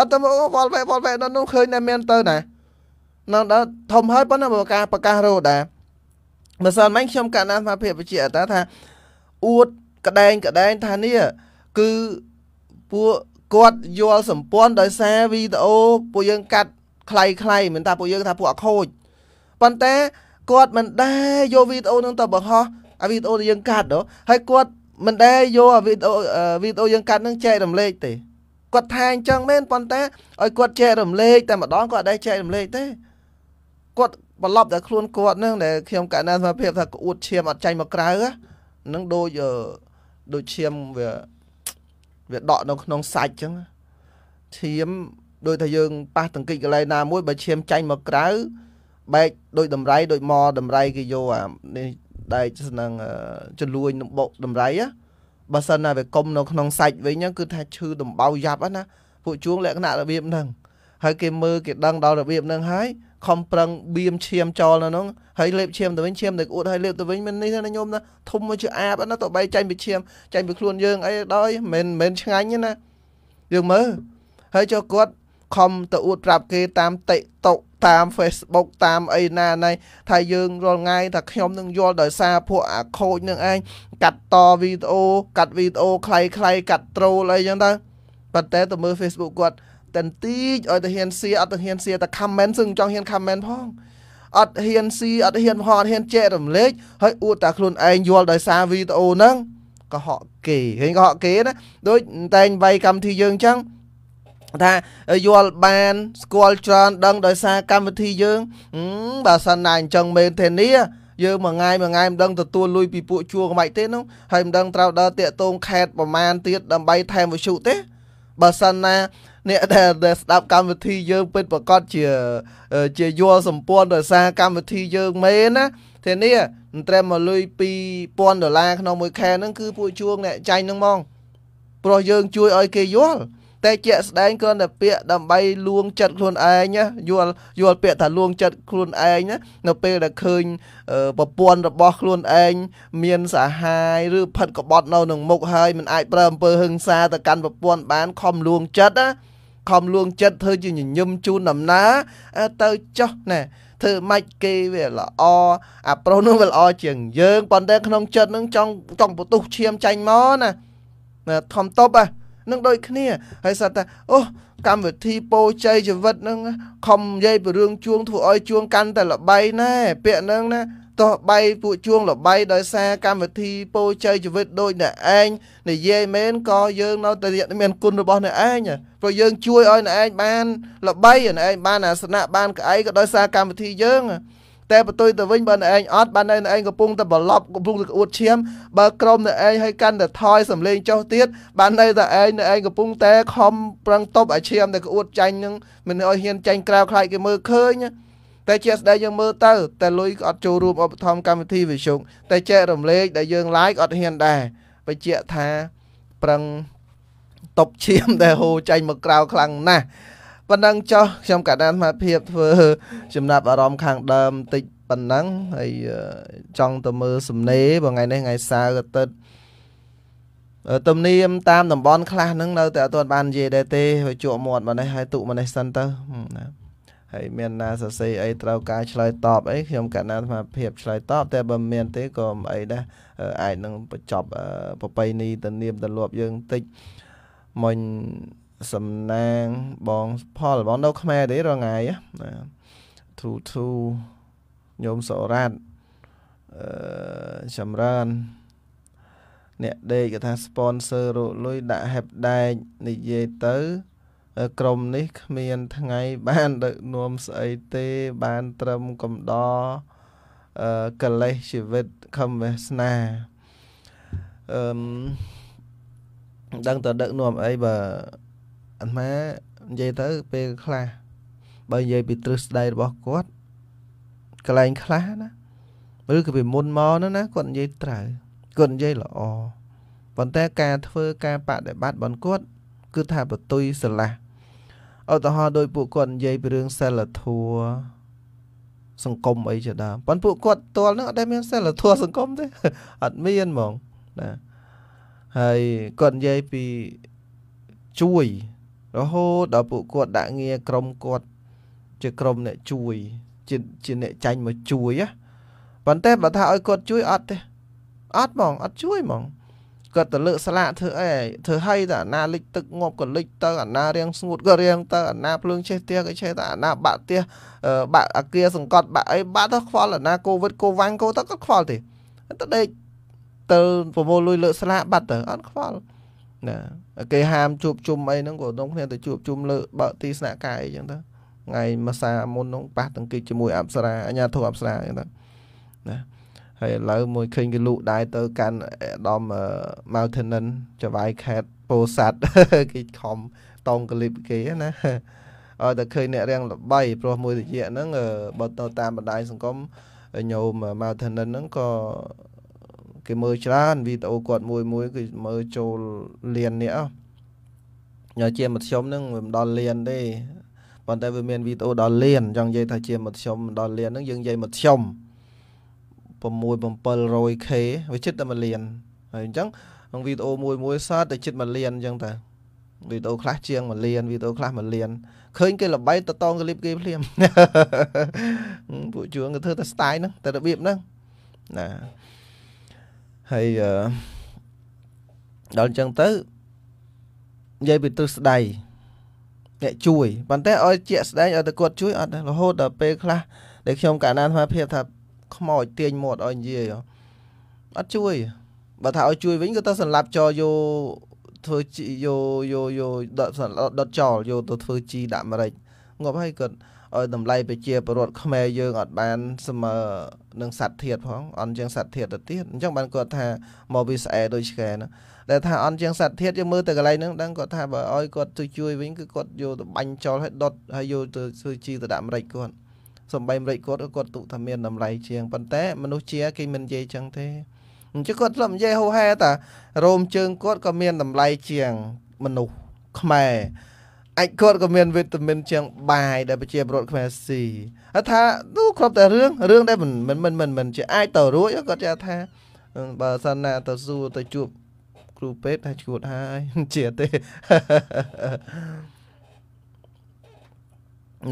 អត់ទៅមុខវល់វែកវល់វែកដល់នោះឃើញតែមានទៅណានៅដល់ធំហើយប៉ុន្តែប្រកាសប្រកាសរោដែរមិនសិនមិញខ្ញុំកាលណាសមាភិបវិជាអតាថាអួតក្ដែងក្ដែងថានេះគឺពួកគាត់យល់សម្ព័ន្ធដោយសារវីដេអូពួកយើងកាត់ខ្លៃខ្លៃមិនថាពួកយើងថាពួកអខូចប៉ុន្តែគាត់មិនដែរយកវីដេអូនឹងទៅបង្ហោះអាវីដេអូដែលយើងកាត់ទៅហើយគាត់មិនដែរយកអាវីដេអូវីដេអូយើងកាត់នឹងចែករំលែកទេគាត់ថាអញ្ចឹងមែនប៉ុន្តែឲ្យគាត់ចែករំលែកតែម្ដងគាត់អត់ដែរចែករំលែកទេគាត់បន្លប់តែខ្លួនគាត់នឹងដែលខ្ញុំកណ្ដាលសមភាពថាក្អួតឈាមអត់ចាញ់មកក្រៅហ្នឹងដូចដូចឈាមវាវាដក់នៅក្នុងសាច់អញ្ចឹងឈាមដោយថាយើងប៉ះទង្គិចកន្លែងណាមួយបើឈាមចាញ់មកក្រៅបែកដូចដំរៃដូចមកដំរៃគេយកអានេះដែកស្នឹងចលួយដំបុកដំរៃណាបើសិនណាវាកុំនៅក្នុងសាច់វិញហ្នឹងគឺថាឈឺដំបៅយ៉ាប់ណាពួកជួងលក្ខណៈរបៀបហ្នឹងហើយគេមើលគេដឹងដល់របៀបហ្នឹងហើយខំប្រឹងបៀមឈាមចោលនៅហ្នឹងហើយលេបឈាមទៅវិញញឈាមទៅអួតហើយលេបទៅវិញមិននេះណាញោមណាធំមកជាអាបណាតបីចាញ់ពីឈាមចាញ់ពីខ្លួនយើងអីដល់មិនមិនឆ្ងាញ់ណាយើងមើលហើយចូលគាត់ខំទៅអួតប្រាប់គេតាម TikTok តាម Facebook តាមអីណាណៃថាយើងរាល់ថ្ងៃថាខ្ញុំនឹងយល់ដោយសារពួកអាខូចនឹងឯងកាត់តវីដេអូកាត់វីដេអូខ្លីៗកាត់ត្រូលអីចឹងទៅប៉ុន្តែទៅមើល Facebook គាត់តន្ទីចឲ្យទៅហ៊ានសៀអត់ទៅហ៊ានសៀតែ comment សឹងចង់ហ៊ាន comment ផងអត់ហ៊ានស៊ីអត់ហ៊ានហត់ហ៊ានចែករំលែកហើយអួតតែខ្លួនឯងយល់ដោយសារវីដេអូហ្នឹងកុហកគេឃើញកុហកគេណាដូចតែងបៃកម្មវិធីយើងអញ្ចឹងថាយល់បានស្គាល់ច្រើនដឹងដោយសារកម្មវិធីយើងបើសិនណាអញ្ចឹងមែនទេនេះយើងមួយថ្ងៃមួយថ្ងៃមិនដឹងទទួលលុយពីពួកជួខ្មាច់ទេនោះហើយមិនដឹងត្រូវដើរតាកតងខេតប្រមាណទៀតដើម្បីថែមវិសុទេបើសិនណា អ្នកដែលស្ដាប់កម្មវិធីយើងពិតប្រកបជាជាយល់សម្ព័ន្ធដោយសារកម្មវិធីយើងមែនណាធានាមិនត្រឹមមកលុយ2000ដុល្លារក្នុងមួយខែហ្នឹងគឺពួកជួងអ្នកចាញ់ហ្នឹងហ្មងព្រោះយើងជួយឲ្យគេយល់តែជាក់ស្ដែងគ្រាន់តែពាក្យដើម្បីលួងចិត្តខ្លួនឯងណាយល់យល់ពាក្យថាលួងចិត្តខ្លួនឯងណានៅពេលដែលឃើញប្រពន្ធរបស់ខ្លួនឯងមានសាហាយឬផិតក្បត់នៅនឹងមុខហើយមិនអាចប្រើអំពើហិង្សាទៅកាន់ប្រពន្ធបានខំលួងចិត្តណាខំលួងចិត្តធ្វើជាញញឹមជូនដំណើរទៅចោះណាធ្វើម៉េចគេវាល្អអាប្រុសនោះវាល្អជាងយើងប៉ុន្តែក្នុងចិត្តនឹងចង់ចង់បន្ទុះឈាមចាញ់មកណាធំតប់ហ៎នឹងដូចគ្នាហើយសត្វថាអូកម្មវិធីពោជ័យជីវិតហ្នឹងខំនិយាយពីរឿងជួងធ្វើឲ្យជួងកាន់តែល្បីណែពាក្យហ្នឹងណាតោះបៃពួកជួងល្បីដោយសារកម្មវិធីពោជ័យជីវិតដូចអ្នកឯងនិយាយមែនក៏យើង នៅតែមានគុណរបស់អ្នកឯងព្រោះយើងជួយឲ្យអ្នកឯងបានល្បីអ្នកឯងបានអាសនៈបានកៅអីក៏ដោយសារកម្មវិធីយើងណាតែបន្ទុយទៅ វិញបើអ្នកឯងអត់បានអ្នកឯងកំពុងតែបឡប់កំពុងតែអួតឈាមបើក្រុមអ្នកឯងឲ្យកាន់តែថយសំលេងចុះទៀតបានន័យថាឯងអ្នកឯងកំពុងតែខំប្រឹងតប់ឲ្យឈាមតែក្អួតចាញ់នឹងមិនឲ្យហ៊ានចាញ់ក្រៅខ្លាចគេមើលឃើញតែជាស្ដែងយើងមើលទៅ តែលុយក៏អត់ចូលរួមឧបត្ថម្ភកម្មវិធីវិសុខតែចែករំលែកដែលយើង like អត់ហ៊ានដែរបញ្ជាក់ថាប្រឹងតប់ឈាមដែលហូរចាញ់មកក្រៅខ្លាំងណាស់ប៉ុណ្ណឹងចុះខ្ញុំកណានសមត្ថភាពធ្វើ ចំណាប់អារម្មណ៍ខាងដើមតិចប៉ុណ្ណឹងហើយចង់ទៅមើលសំណេរបងថ្ងៃនេះថ្ងៃសៅរ៍អាទិត្យទំនៀមតាមតំបន់ខ្លះហ្នឹងនៅតែអត់ទាន់បាននិយាយដែរទេហើយជក់មាត់មកនេះហើយទុកមកនេះសិនទៅណាហើយមានណាសរសេរអីត្រូវការឆ្លើយតបអីខ្ញុំកណានសមត្ថភាពឆ្លើយតបតែបើមិនមានទេក៏អីដែរអាចនឹងបញ្ចប់ប្របីនីតនៀមតលាប់យើងតិចមិញសំណាងបងផលបងនៅខ្មែរទេរងាយណាធូធូញោមសរ៉ាត់អឺចម្រើន អ្នកដេកគេថា sponsor រកលុយដាក់ hep ដែកនិយាយទៅក្រុមនេះគ្មានថ្ងៃ បានដឹកនាំស្អីទេ បាន ត្រឹមកំដរអឺកលេសជីវិតខំវាសនាអឺដឹងតើដឹកនាំអីបើអាត្មានិយាយទៅពេលខ្លះបើនិយាយពីទ្រឹស្ដីរបស់គាត់កន្លែងខ្លះណាឬក៏ពីមុនមកហ្នឹងណាគាត់និយាយត្រូវគាត់និយាយល្អប៉ុន្តែការធ្វើ ការបដិបត្តិរបស់គាត់គឺថាបទុយស្រឡះឧទាហរណ៍ដោយពួកគាត់និយាយពីរឿងសិលធម៌សង្គមអីជាដើមប៉ុន្តែពួកគាត់ទាល់នឹងអត់ដែលមានសិលធម៌សង្គមទេ អត់មានហ្មងណាហើយគាត់និយាយពីជួយរហូតដល់ពួកគាត់ដាក់ងារក្រុមគាត់ជាក្រុមអ្នកជួយជាជាអ្នកចាញ់មកជួយណាប៉ុន្តែបើថាឲ្យគាត់ជួយអត់ទេអត់ហ្មងអត់ជួយហ្មងគាត់ទៅលើកស្លាកធ្វើអីធ្វើឲ្យតែអាណាលិចទឹកងប់ក៏លិចទៅអាណារៀងស្ងួតក៏រៀងទៅអាណាភ្លើងឆេះផ្ទះក៏ឆេះទៅអាណាបាក់ផ្ទះបាក់អាគារសង្កត់បាក់អីបាក់ទៅខ្វល់អាណាកូវីដកូវាញ់កូទៅក៏ខ្វល់ទេទៅដេកទៅប្រមូលលុយលើកស្លាកបាត់ទៅអត់ខ្វល់ណាគេហាមជួបជុំអីហ្នឹងក៏នាំគ្នាទៅជួបជុំលើបើកទីស្នាក់ការអីចឹងទៅថ្ងៃមួយសាមុនហ្នឹងប៉ះទាំងគិចជាមួយអប្សរាអញ្ញាធិអប្សរាចឹងទៅណាហើយឥឡូវមួយឃើញគេលូកដែរទៅកាន់អាដាម Mountainen ចវាយខេតពោស័តគេខំតងកលិបគេណាអត់តែឃើញអ្នករាំងល្បីព្រោះមួយរយៈហ្នឹងបើទៅតាមបណ្ដាញសង្គមញោម Mountainen ហ្នឹងក៏គេមើលច្រើនវីដេអូគាត់មួយមួយគឺមើលចូលលាននេះអស់យកជាមធ្យមហ្នឹងមិនដល់លានទេប៉ុន្តែវាមានវីដេអូដល់លានចង់និយាយថាជាមធ្យមដល់លានហ្នឹងយើងនិយាយមធ្យម6 700k វាចិត្តតែ1លានហើយអញ្ចឹងក្នុងវីដេអូមួយមួយសាតែចិត្ត1លានអញ្ចឹងតាវីដេអូខ្លះជាង1លានវីដេអូខ្លះ1លានឃើញគេលបែកតតងកលិបគេភ្លាមពួកជួងគេធ្វើតែ style ហ្នឹង តែរបៀបហ្នឹងណាហើយដល់អញ្ចឹងទៅនិយាយពីទិសស្ដីអ្នកជួយប៉ុន្តែឲ្យជាក់ស្ដែងឲ្យតែគាត់ជួយអត់រហូតដល់ពេលខ្លះដែលខ្ញុំកាលណាស្មារភាពថាខ្មោចទាញមាត់ឲ្យនិយាយអត់ជួយបើថាឲ្យជួយវិញក៏ទៅសន្លប់ចោលយកធ្វើជីយកយកយកដុតដុតចោលយកទៅធ្វើជីដាក់ម្រេចងាប់ហើយគាត់ឲ្យតម្លៃប្រជាពលរដ្ឋខ្មែរយើងអត់បានស្មើនឹងសัตว์ធាតផងអន់ជាងសัตว์ធាតទៅទៀតអញ្ចឹងបានគាត់ថាមកវាស្អែដូចឆ្កែហ្នឹងដែលថាអន់ជាងសัตว์ធាតយើងមើលទៅកន្លែងហ្នឹងដឹងគាត់ថាបើឲ្យគាត់ទៅជួយវិញគឺគាត់យកទៅបាញ់ចោលឲ្យដុតហើយយកទៅធ្វើជីទៅដាក់អាមេរិកគាត់សំបីអាមេរិកគាត់គាត់ទុកថាមានតម្លៃជាងប៉ុន្តែមនុស្សជាគេមិននិយាយចឹងទេអញ្ចឹងគាត់ធ្លាប់និយាយហូហែតារោមជើងគាត់ក៏មានតម្លៃជាងមនុស្សខ្មែរអាចគាត់ក៏មានវីតាមីនជាង បាយដែលប្រជាពលរដ្ឋខ្មែរស៊ីហើយថាទូគ្រប់តែរឿងរឿងដែលមិនមិនមិនមិនជាអាចទៅរួចគាត់ចាថាបើសិនណាទៅសួរទៅជួបគ្រូពេទ្យថាជួតហើយជាទេ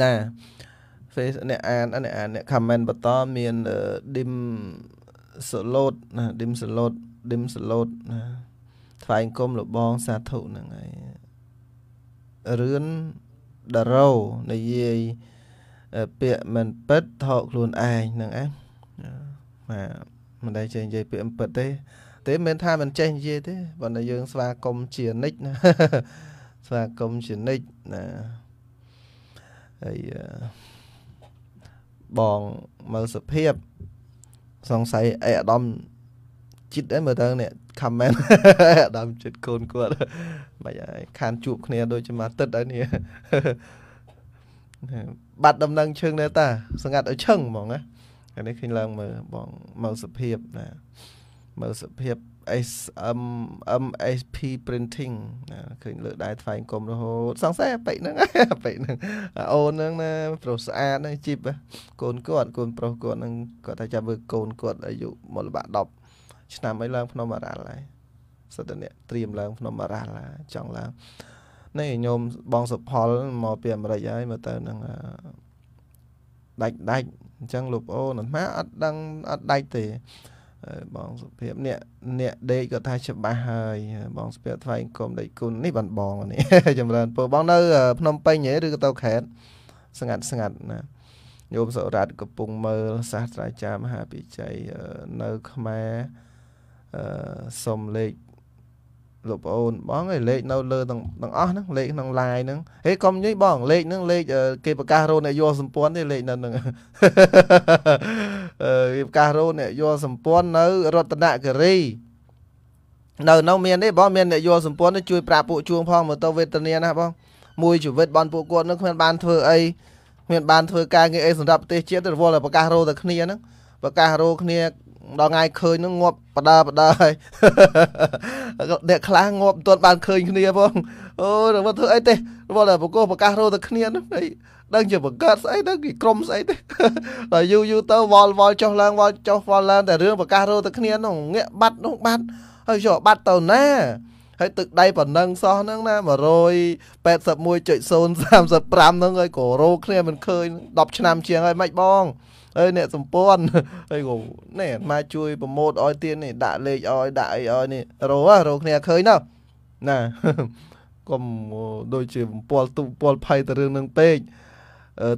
ណា face អ្នក អានអ្នកអានអ្នក comment បន្តមាន dim slot ណា dim slot dim slot ណាថ្លែងគុំលបងសាធុហ្នឹងហើយរឿនដារោនិយាយពាក្យមិនពិតថោកខ្លួនឯងហ្នឹងឯងបាទមិនដែលចេះនិយាយពាក្យមិនពិតទេទេមិនមែនថាមិនចេះនិយាយទេប៉ុន្តែយើង ស្វាគមន៍ជានិច្ចណាស្វាគមន៍ជានិច្ចណាហើយបងមើលសភាពសង្ស័យអេអាដាមជិតដែរមើលតើអ្នក comment អាដាមជិតកូនគាត់មិនហើយខានជួបគ្នា ដូចជាមួយទឹកហើយនេះបាត់ដំណឹងឈឹងដែរតាសង្កាត់ឲ្យឈឹងហ្មងណាអានេះឃើញឡើងមើលបងមើលសភាពណាមើលសភាព SM MSP printing ណាឃើញលើកដែរថ្វាយគុំរហូតសង្ស័យបែកហ្នឹងបែកហ្នឹងអូនហ្នឹងណាប្រុសស្អាតហ្នឹងជីបកូន គាត់កូនប្រុសគាត់ហ្នឹងគាត់ថាចាំមើលកូនគាត់អាយុមកល្បាក់10ឆ្នាំអីឡើងភ្នំអារ៉ាល់ហើយសិតតែអ្នកត្រៀមឡើងភ្នំអារ៉ាល់ចង់ឡើងនេះញោមបងសុផលមកពីអាមេរិកហើយមកទៅនឹងដាច់ដាច់អញ្ចឹងលោកអូនម៉ាអត់ដឹងអត់ដាច់ទេបងសុភាពអ្នកអ្នក ដេកក៏ថាច្បាស់ហើយ បងសុភាពថ្វាយគុំដេកគុណនេះបានបងនេះចម្រើនពើបងនៅ ភ្នំពេញហ៎ឬក៏ទៅខេត ស្ងាត់ស្ងាត់ណាញោមសរ៉ាត់កំពុងមើលសាស្ត្រាចារ្យមហាវិជ័យនៅខ្មែរអឺសុំលេខលោកប្អូនបងឯលេខនៅលើទាំងទាំងអស់ហ្នឹងលេខក្នុង line ហ្នឹងហេកុំនិយាយបងលេខហ្នឹងលេខគេប្រកាសរោនអ្នកយល់សម្ព័ន្ធទេលេខនៅហ្នឹងអឺគេប្រកាសរោនអ្នកយល់សម្ព័ន្ធនៅរតនគិរីនៅនោះមានទេបងមានអ្នកយល់សម្ព័ន្ធជួយប្រាប់ពួកជួងផងមើលទៅវេទនាណាបងមួយជីវិតបងពួកគាត់នឹងគ្មានបានធ្វើអីគ្មានបានធ្វើការងារអីសម្រាប់ប្រទេសជាតិរវល់តែប្រកាសរោតែគ្នាហ្នឹងប្រកាសរោគ្នាដល់ថ្ងៃឃើញនឹងងាប់បដាបដាហើយអ្នកខ្លះងាប់មិនទាន់បានឃើញគ្នាផងអូរបស់ធ្វើអីទេរបស់តែប្រកាសប្រកាសរោទៅគ្នាហ្នឹងអីដឹងជាបង្កើតស្អីដឹងគេក្រុមស្អីទេដល់យូរយូរទៅវល់វល់ចុះឡើងវល់ចុះវល់ឡើងតែរឿងប្រកាសរោទៅគ្នាហ្នឹងងាកបាត់នោះបាត់ហើយចុះបាត់ទៅណាហើយទឹកដៃប៉ុណ្ណឹងសោះហ្នឹងណា181.035ហ្នឹងហើយក៏រោគ្នាមិនឃើញ10ឆ្នាំជាងហើយម៉េចបងហើយអ្នកសម្ព័ន្ធហើយគោនេះមកជួយ ប្រម៉ូតឲ្យទៀតនេះដាក់លេខឲ្យដាក់អីឲ្យនេះរោរោគ្នាឃើញណាណាកុំដូចជាបំពល់ទុបពលភ័យទៅរឿងនឹងពេក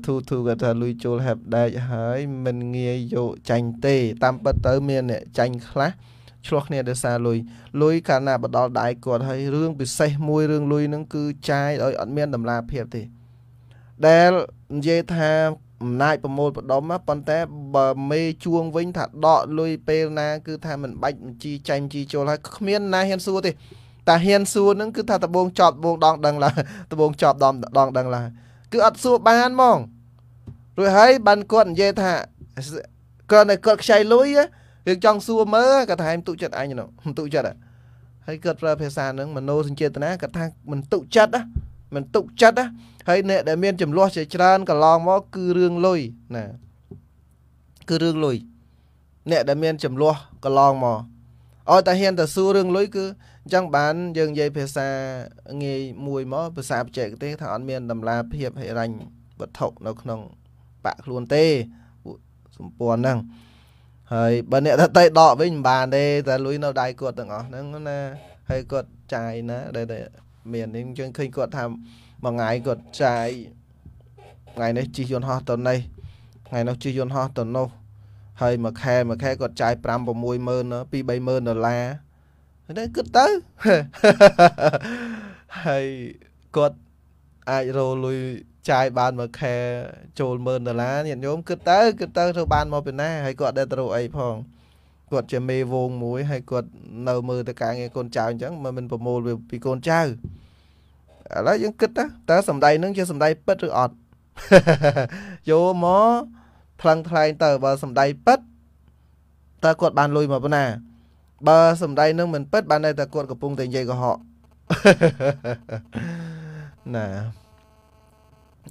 ធូធូគាត់ថាលុយចូលហាប់ដែកហើយមិនងាយយកចាញ់ទេ តាមពិតទៅ មានអ្នកចាញ់ខ្លះឆ្លោះគ្នាដោយសារលុយលុយកាលណាបដល់ដៃគាត់ហើយរឿងពិសេសមួយរឿងលុយហ្នឹងគឺចាយឲ្យអត់មានតម្លាភាពទេដែលនិយាយថាអំណាចប្រមូលផ្ដុំប៉ុន្តែបើមេជួងវិញ ថាដកលុយពេលណា គឺថាមិនបាច់ជីចាញ់ជីចូលហើយគ្មានណាហ៊ានសួរទេតាហ៊ាន សួរនឹងគឺថាដបងចប់ដបងដងដឹងឡើយដបងចប់ដំដងដឹងឡើយគឺអត់សួរបានហ្មងរួចហើយបានគាត់និយាយថាគាត់នៅគាត់ខ្ចីលុយយើងចង់សួរមើលគាត់ថាមិនទុចិត្តអញនោះមិនទុចិត្តហើយគាត់ប្រើភាសានឹងមនោសញ្ចេតនាគាត់ថាមិនទុចិត្តណាមិនទុកចិត្តណាហើយអ្នកដែលមានចំនួនជាច្រើនកន្លងមកគឺរឿងលុយណាគឺរឿងលុយអ្នកដែលមានចំនួនកន្លងមកអត់តែហ៊ានតែសួររឿងលុយគឺអញ្ចឹងបានយើងនិយាយភាសាងាយមួយមកភាសាបច្ចេកទេសថាអត់មានតម្លាភាពហិរញ្ញវត្ថុនៅ ក្នុង បាក់ខ្លួនទេពួកសម្ព័ន្ធហ្នឹងហើយបើអ្នកទៅដកវិញមិនបានទេតែលុយនៅដៃគាត់ទាំងអស់ហ្នឹងណា ហើយគាត់ចាយណាដែលមានអញ្ចឹងឃើញគាត់ ថាមួយថ្ងៃគាត់ចាយថ្ងៃនេះជិះយន្តហោះទៅនេះថ្ងៃនោះជិះយន្តហោះទៅនោះហើយមួយខែមួយខែគាត់ចាយ5 60000 2 30000ដុល្លារតែគិតទៅហើយគាត់អាចរលុយចាយបានមួយខែចូល10000ដុល្លារញាតិញោមគិតទៅគិតទៅធ្វើបានមកពីណាហើយគាត់ដែរទៅអីផងគាត់ជាមេវងមួយហើយគាត់នៅមើលទៅការងារកូនចៅអញ្ចឹងមិនមិនប្រមូលពីកូនចៅឥឡូវយើងគិតណាតើសម្ដីនឹងជាសម្ដីពិតឬអត់យកមកថ្លឹងថ្លែងទៅបើសម្ដីពិតតើគាត់បានលុយមកប៉ុណា បើសម្ដីនឹងមិនពិតបានតែគាត់កំពុងតែនិយាយកុហកណា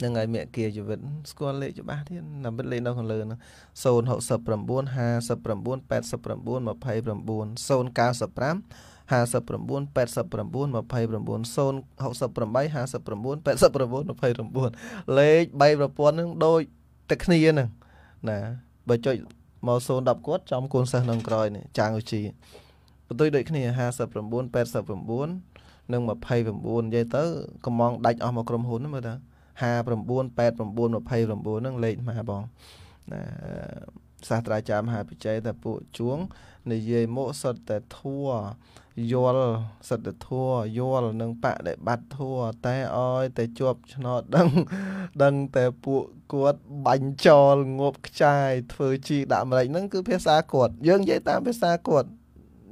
នឹងហើយមេគាជីវិតស្គាល់លេខច្បាស់ទៀតណាមិតលេខនៅខាងលើហ្នឹង069 59 89 29 095 59 89 89 29 068 59 89 89 29លេខ3ប្រព័ន្ធនឹងដូចតែគ្នាហ្នឹងណា បើចុចមក010គាត់ចំគូនសិស្សនឹងក្រោយនេះចាងឧជីបន្ទុយដូចគ្នា59 89និង29និយាយទៅកំងដាច់អស់មកក្រុមហ៊ុនមើលតើ598929ហ្នឹងលេខមកបងណាសាស្ត្រាចារ្យមហាវិជ័យតែពួកជួងនិយាយមកសុទ្ធតែធัวយល់សិទ្ធិធัวយល់និងបដិបត្តិធัวតែអើយតែជាប់ឆ្នោតដឹងដឹងតែពួកគាត់បាញ់ចោលងប់ខ្ចាយធ្វើជីដាក់អាមេរិកហ្នឹងគឺភាសាគាត់យើងនិយាយតាមភាសាគាត់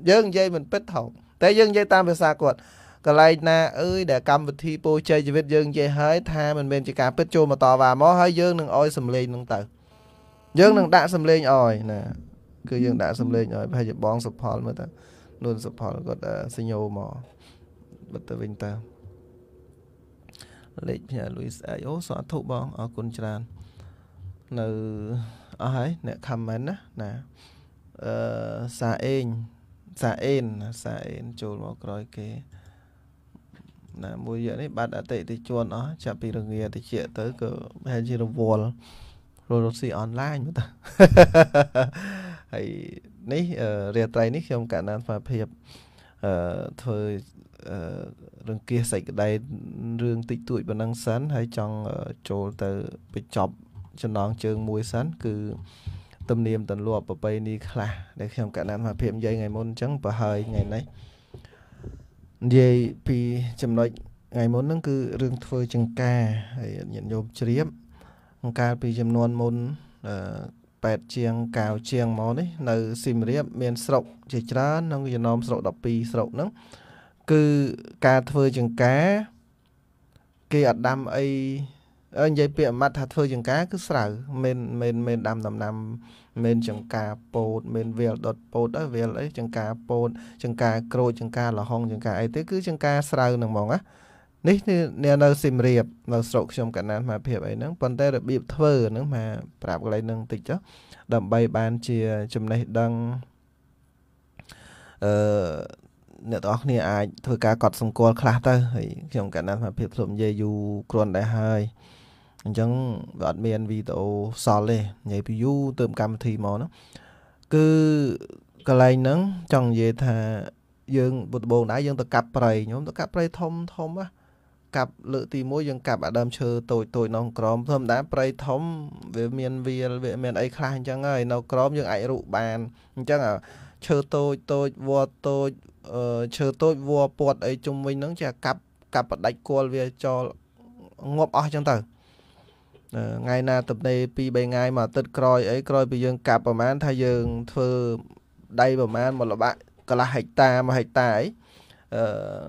យើងនិយាយមិនពិតថោកតែយើងនិយាយតាមភាសាគាត់កន្លែងណាអើយដែលកម្មវិធីពោជ័យជីវិតយើងនិយាយហើយថាមិនមែនជាការពិតចូលមកតវ៉ាមកហើយយើងនឹងអោយសំលេងនឹងទៅយើងនឹងដាក់សំលេងអោយណា គឺយើងដាក់សំលេងអោយប្រហែលជាបងសុផលមើលទៅលួនសុផលគាត់សញ្ញោមកបិទទៅវិញទៅលេខផ្ញើលុយស្អែកអូសអធុបងអរគុណច្រើននៅអស់ហើយអ្នក comment ណាណាអឺសាអេងសាអេនសាអេនចូលមកក្រោយគេណាមួយរយៈនេះបាត់អតិថិជនអស់ចាប់ពីរងាតិចទៅក៏ហេតុជារវល់រលស៊ីអនឡាញមើលតើហើយនេះរាត្រីនេះខ្ញុំកណ្ដាលស្មារតីអឺធ្វើរឿងគៀសសេចក្តីរឿងតិចតួចប៉ុណ្ណឹងសិន ហើយចង់ចូលទៅបញ្ចប់ចំណងជើងមួយសិន គឺ ទំនៀមទម្លាប់ប្រពៃណីខ្លះដែលខ្ញុំកណ្ដាលស្មារតីនិយាយថ្ងៃមុនអញ្ចឹងប្រហែលថ្ងៃនេះនិយាយពីចំណុចថ្ងៃមុនហ្នឹងគឺរឿងធ្វើចង្ការហើយញាតិញោមជ្រាបកាលពីចំនួនមុនអឺ8ជាង9ជាងមកនេះនៅស៊ីមរៀបមានស្រុក ជាច្រើនក្នុងចំណោមស្រុក12ស្រុកហ្នឹងគឺការធ្វើចង្ការគេអត់ដាំអីនិយាយពាក្យអាម៉ាត់ថាធ្វើចង្ការគឺស្រូវមិនមិនមិនដាំដំណាំមិនចង្ការពោតមិនវាលដុតពោតអីវាលអីចង្ការពោតចង្ការក្រូចចង្ការលហុងចង្ការអីទេគឺចង្ការស្រូវហ្នឹងហ្មងណានេះអ្នកនៅសិមរៀបនៅស្រុកខ្ញុំកណ្ដាលមកភាពអីហ្នឹងប៉ុន្តែរបៀបធ្វើហ្នឹងមកប្រាប់កន្លែងហ្នឹងតិចចុះដើម្បីបានជាចំណេះដឹងអឺអ្នកទាំងអស់គ្នាអាចធ្វើការកត់សម្គាល់ខ្លះទៅហើយខ្ញុំកណ្ដាលមកភាពធ្លាប់និយាយយូរគ្រាន់តែហើយអញ្ចឹងវាអត់មានវីដេអូសល់ទេនិយាយពីយូរទៅកម្មវិធីមកហ្នឹងគឺកន្លែងហ្នឹងចង់និយាយថាយើងពុតដបងដែរយើងទៅកាប់ព្រៃខ្ញុំទៅកាប់ព្រៃធំធំណាកាប់លើកទី1យើងកាប់អាដើមឈើតូចតូចនៅក្រមធម្មតាព្រៃធំវាមាន វាលវាមានអីខ្លះអញ្ចឹងហើយនៅក្រមយើងអាចរុបានអញ្ចឹងឈើតូចតូចវល្លតូចឈើតូចវល្លពាត់អីជុំវិញហ្នឹងជាកាប់កាប់បដាច់គល់វាចោលងាប់អស់អញ្ចឹងទៅថ្ងៃណាតំណេ2 3ថ្ងៃមួយអាទិត្យក្រោយអីក្រោយពីយើងកាប់ប្រហែលថាយើងធ្វើដៃប្រហែលមួយល្បាក់កន្លះហិកតាមួយហិកតាអី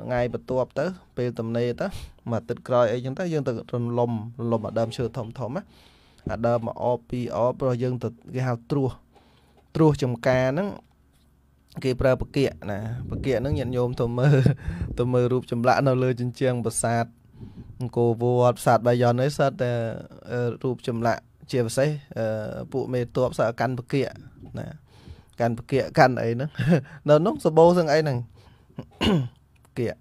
ថ្ងៃបន្ទាប់ទៅ ពេលតំណេទៅមួយអាទិត្យក្រោយអីចឹងទៅយើងទៅរំលំរំលំអាដើមឈើធំធំណាអាដើមមកអប2អបព្រោះយើងទៅគេហៅត្រួសត្រួសចំការហ្នឹងគេប្រើបកាកណាបកាកហ្នឹងញាតិញោមទៅមើលទៅមើលរូបចម្លាក់ នៅលើជញ្ជាំងប្រាសាទអង្គរវត្តប្រាសាទបាយ័ននេះសិតតែរូបចម្លាក់ជាពិសេសពួកមេតបសាកាន់ពកាកណាកាន់ពកាកកាន់អីហ្នឹងនៅនោះសបោសឹងអីហ្នឹងពកាក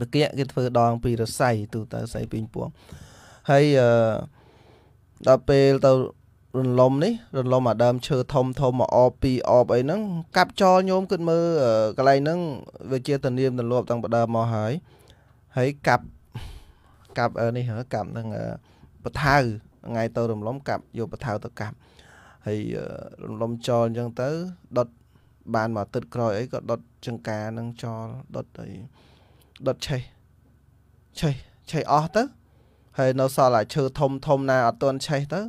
ពកាកគេធ្វើដងពីរស័យទូទៅស័យពីងពួងហើយដល់ពេលទៅរំលំនេះរំលំអាដើមឈើធំធំមកអបពីអបអីហ្នឹងកាប់ចោលញោមគិតមើលកន្លែងហ្នឹងវាជាតនាមទលាប់តាំងពីដើមមកហើយហើយកាប់កាប់នេះកាប់នឹងបថៅថ្ងៃ ទៅរំលំកាប់យកបថៅទៅកាប់ហើយរំលំចោលអញ្ចឹងទៅដុតបានមកទឹកក្រោយអីក៏ដុតចង្ការនឹងចោលដុតអីដុតឆេះឆេះឆេះអស់ទៅហើយនៅសល់តែឈើធំធំណាអត់ទាន់ឆេះទៅ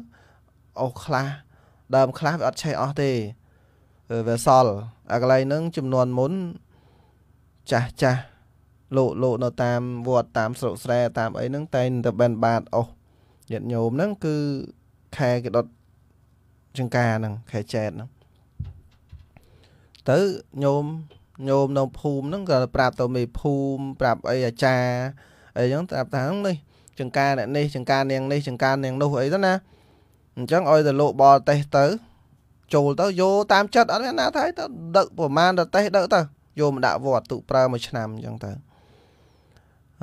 អូសខ្លះដើម ខ្លះវាអត់ឆេះអស់ទេវាសល់អាកន្លែងហ្នឹងចំនួនមុនចាស់ចាស់លោកលោកនៅតាមវត្តតាមស្រុកស្រែតាមអីហ្នឹងតែងតែបែនបាតអស់ញាតិញោមហ្នឹងគឺខែគេដុតចង្ការហ្នឹងខែចែតហ្នឹងទៅញោមញោមនៅភូមិហ្នឹងក៏ប្រាប់ទៅមេភូមិប្រាប់អីអាចារ្យអីចឹងប្រាប់ថានេះចង្ការអ្នកនេះចង្ការនាងនេះចង្ការនាងនោះអីទៅណាអញ្ចឹងឲ្យទៅលោកបរទេសទៅ ចូលទៅយោតាមចិត្តអត់ណាថាទៅដឹកប្រមាណរទេសដឹកទៅយកមកដាក់វត្តទុប្រើមួយឆ្នាំអញ្ចឹងទៅ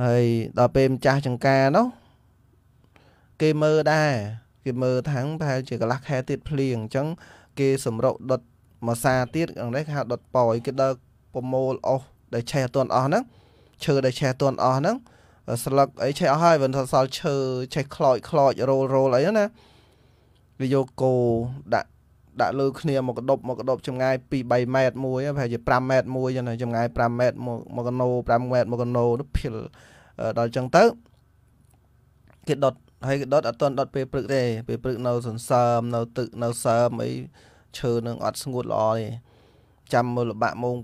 ហើយដល់ពេលម្ចាស់ចង្ការនោះគេមើលដែរគេមើលថាងប្រហែលជាកន្លះខែទៀតភ្លៀងអញ្ចឹង គេសម្រុកដុតមួយសាទៀតអង្នេះគេហៅដុតប៉ោយគេដើរប្រមូលអុសដែលឆេះអត់ទាន់អស់ហ្នឹងឈើដែលឆេះអត់ទាន់អស់ហ្នឹងស្លឹកអីឆេះអស់ហើយមិនថាសល់ឈើឆេះខ្លោចខ្លោចរោលរោលអីណាវាយកគោដាក់ដាក់លើគ្នាមកកដប់មកកដប់ចម្ងាយ2 3ម៉ែត្រមួយប្រហែលជា5ម៉ែត្រមួយចឹងចម្ងាយ5ម៉ែត្រមកកណូ5ម៉ែត្រមកកណូទៅភាលដល់ចឹងទៅគេដុតហើយគេដុតអត់ទាន់ដុតពេលព្រឹកទេពេលព្រឹកនៅសន្សើមនៅទឹកនៅសើមអីឈើនឹងអត់ស្ងួតល្អទេចាំមើលល្បាក់ម៉ោង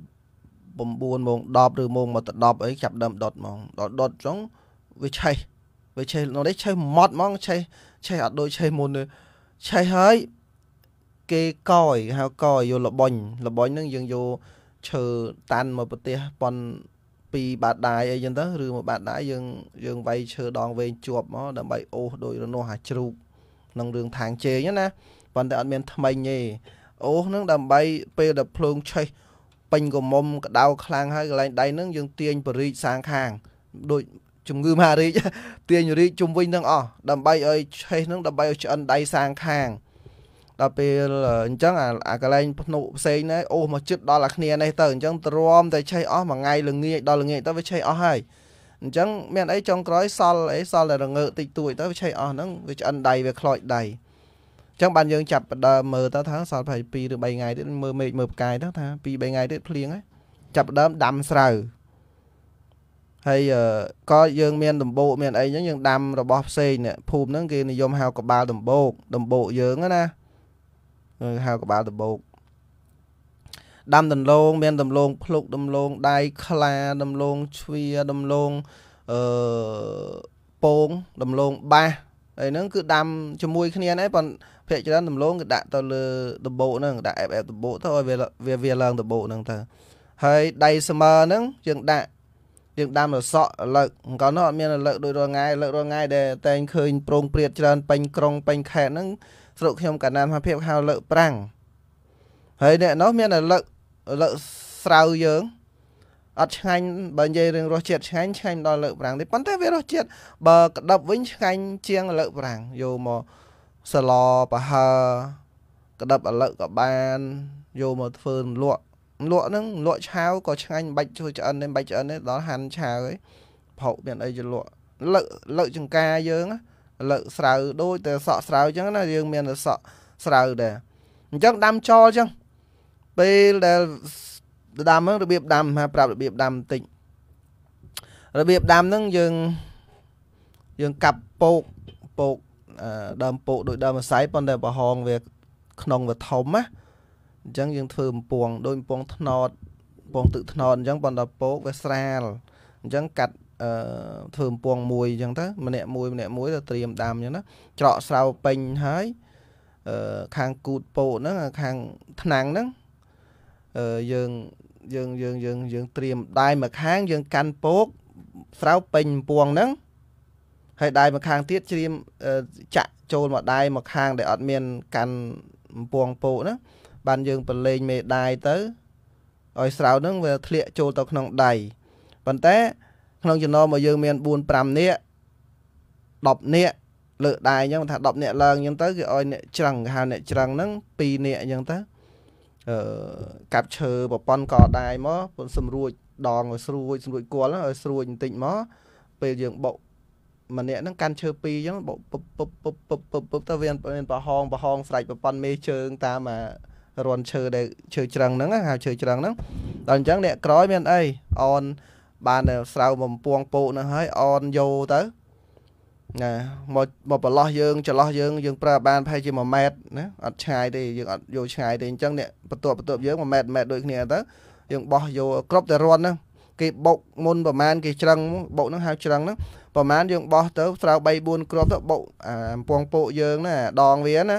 9ម៉ោង10ឬម៉ោងមកទៅ10អីចាប់ដើមដុតហ្មងដល់ដុតចឹងវាឆេះវាឆេះនៅនេះឆេះម៉ត់ហ្មងឆេះឆេះអត់ដូចឆេះមុនទេឆេះហើយគេកយហៅកយយកលបុញលបុញហ្នឹងយើងយកឈើតាន់មកប្រទេសប៉ុនពីបាតដៃអីចឹងទៅឬមកបាតដៃយើងយើងវាយឈើដងវែងជាប់មកដើម្បីអូសដោយរនាស់អាជ្រូកក្នុងរឿងທາງជេងណាប៉ុន្តែអត់មានថ្មិញទេអូសហ្នឹងដើម្បី ពេលដល់ភ្លើងឆេះពេញកមុំកដៅខ្លាំងហើយកន្លែងដៃហ្នឹងយើងទាញបរិជសាងខាងដូចជំងឺមហារីកទាញរីកជុំវិញនឹងអស់ដើម្បីឲ្យឆេះនឹងដើម្បីឲ្យឆ្អិនដៃសាងខាងដល់ពេលអញ្ចឹងអាកន្លែងភ្នុផ្សេងហ្នឹងអូសមកជិតដល់អាគ្នានេះទៅអញ្ចឹងទ្រាំតែឆេះអស់មួយថ្ងៃល្ងាចដល់ល្ងាចទៅវាឆេះអស់ហើយអញ្ចឹងមានអីចុងក្រោយសល់អីសល់តែរងើកតិចតួចទៅវាឆេះអស់ហ្នឹងវាឆ្អិនដៃវាខ្លោចដៃអញ្ចឹងបានយើងចាប់ដើមមើលទៅថាសល់22ឬ3ថ្ងៃទៀតមើលមេឃមើលផ្កាយទៅថា2 3ថ្ងៃទៀតភ្លៀងហើយចាប់ដើមដាំស្រូវហើយក៏យើងមាន ដំបូកមានអីអញ្ចឹងយើងដាំរបស់ផ្សេងភូមិហ្នឹងគេនិយមហៅក្បាលដំបូកដំបូកយើងណាហៅក្បាលដបោកដាំដំឡូងមានដំឡូងភ្លុកដំឡូងដៃខ្លាដំឡូងជ្វាដំឡូងអឺពងដំឡូងបាសអីហ្នឹងគឺដាំជាមួយគ្នាហ្នឹងប៉ុន្តែភាគច្រើនដំឡូងគេដាក់ទៅលើដបោកហ្នឹងដាក់ FF ដបោកទៅឲ្យវាវាឡើងដបោកហ្នឹងទៅហើយដៃស្មើហ្នឹងយើងដាក់យើងដាំរសក់លើកអង្គនោះអត់មានលើកដូចរាល់ថ្ងៃលើករាល់ថ្ងៃដែលតែងឃើញ ប្រងព្រាតច្រើនពេញក្រុងពេញខេត្តហ្នឹងស្រុកខ្ញុំកណ្ដាលមហាភាពហៅលើកប្រាំងហើយអ្នកនោះមានតែលើកលើកស្រាវយើងអត់ឆ្ងាញ់បើនិយាយរឿងរសជាតិឆ្ងាញ់ឆ្ងាញ់ដល់លើកប្រាំងទេប៉ុន្តែវារសជាតិបើក្តឹបវិញឆ្ងាញ់ជាងលើកប្រាំងយកមកសាឡប្រហើក្តឹបឥឡូវក៏បានយកមកធ្វើលក់លក់ហ្នឹងលក់ឆាវក៏ឆ្ងាញ់បាច់ជួយឆ្អិនទេបាច់ឆ្អិនទេដល់ហាន់ឆាវឯងប្រហុកមានអីជាលក់លើកលើកចង្ការយើងលើកស្រូវដូចតែសក់ស្រូវអញ្ចឹងណាយើងមានតែសក់ស្រូវដែរអញ្ចឹងដាំចោលអញ្ចឹងពេលដែលដាំហ្នឹងរបៀបដាំហ่าប្រាប់របៀបដាំបន្តិចរបៀបដាំហ្នឹងយើងយើងកាប់ពោកពោកដើមពោកដូចដើមអាស័យប៉ុន្តែប្រហោងវាក្នុងវាធំណាអញ្ចឹងយើងធ្វើអំពង ដូចអំពងថ្នោតអំពងទឹកថ្នោតអញ្ចឹងប៉ុន្តែពោកវាស្រាលអញ្ចឹងកាត់អឺធ្វើកំពងមួយអញ្ចឹងទៅម្នាក់មួយម្នាក់មួយទៅត្រៀមដាំអញ្ចឹងណាច្រកស្រោពេញហើយអឺខាងគូតពោតហ្នឹងខាងឆ្នាំងហ្នឹងអឺយើងយើងយើងយើងយើងត្រៀមដៃមួយខាងយើងកាន់ពោកស្រោពេញកំពងហ្នឹងហើយដៃមួយខាងទៀតច្រៀមចាក់ចូលមកដៃមួយខាងដែលអត់មានកាន់កំពងពោកហ្នឹងបានយើងប្រឡេងមេដៃទៅឲ្យស្រោនឹងវាធ្លាក់ចូលទៅក្នុងដៃប៉ុន្តែក្នុងចំណោមរបស់យើងមាន4 5នាក់10នាក់លើដែរអញ្ចឹងថា10នាក់ឡើងអញ្ចឹងទៅគេឲ្យអ្នកច្រឹងគេហៅអ្នកច្រឹងហ្នឹង2នាក់អញ្ចឹងទៅអឺកាប់ឈើប្រព័ន្ធកដែរមកពន្សម្រួចដងឲ្យស្រួចស្រួចគល់ឲ្យស្រួចបន្តិចមកពេលយើងបុកម្នាក់ហ្នឹងកាន់ឈើពីរអញ្ចឹងបុពពពពពពទៅវាមានប្រហោងប្រហោងស្រេចប្រព័ន្ធមេជើងតាមអារន់ឈើដែលឈើច្រឹងហ្នឹងហៅឈើច្រឹងហ្នឹងដល់អញ្ចឹងអ្នកក្រោយមានអីអនបានស្រៅបំពងពោកនឹងហើយអនយោទៅណាមកមកប្រឡោះយើងច្រឡោះយើង យើងប្រើបានប្រហែលជា1ម៉ែត្រណាអត់ឆ្ងាយទេយើងអត់យកឆ្ងាយទេអញ្ចឹងនេះបន្ទាប់បន្ទាប់យើង1ម៉ែត្រ1ម៉ែត្រដូចគ្នាទៅយើងបោះយកគ្រប់តែរន់ហ្នឹងគេបុកមុនប្រហែលគេច្រឹងបុកហ្នឹងហៅច្រឹងហ្នឹងប្រហែលយើងបោះទៅស្រៅ3 4គ្រាប់ទៅបុកអាពងពោកយើងណាដងវាណា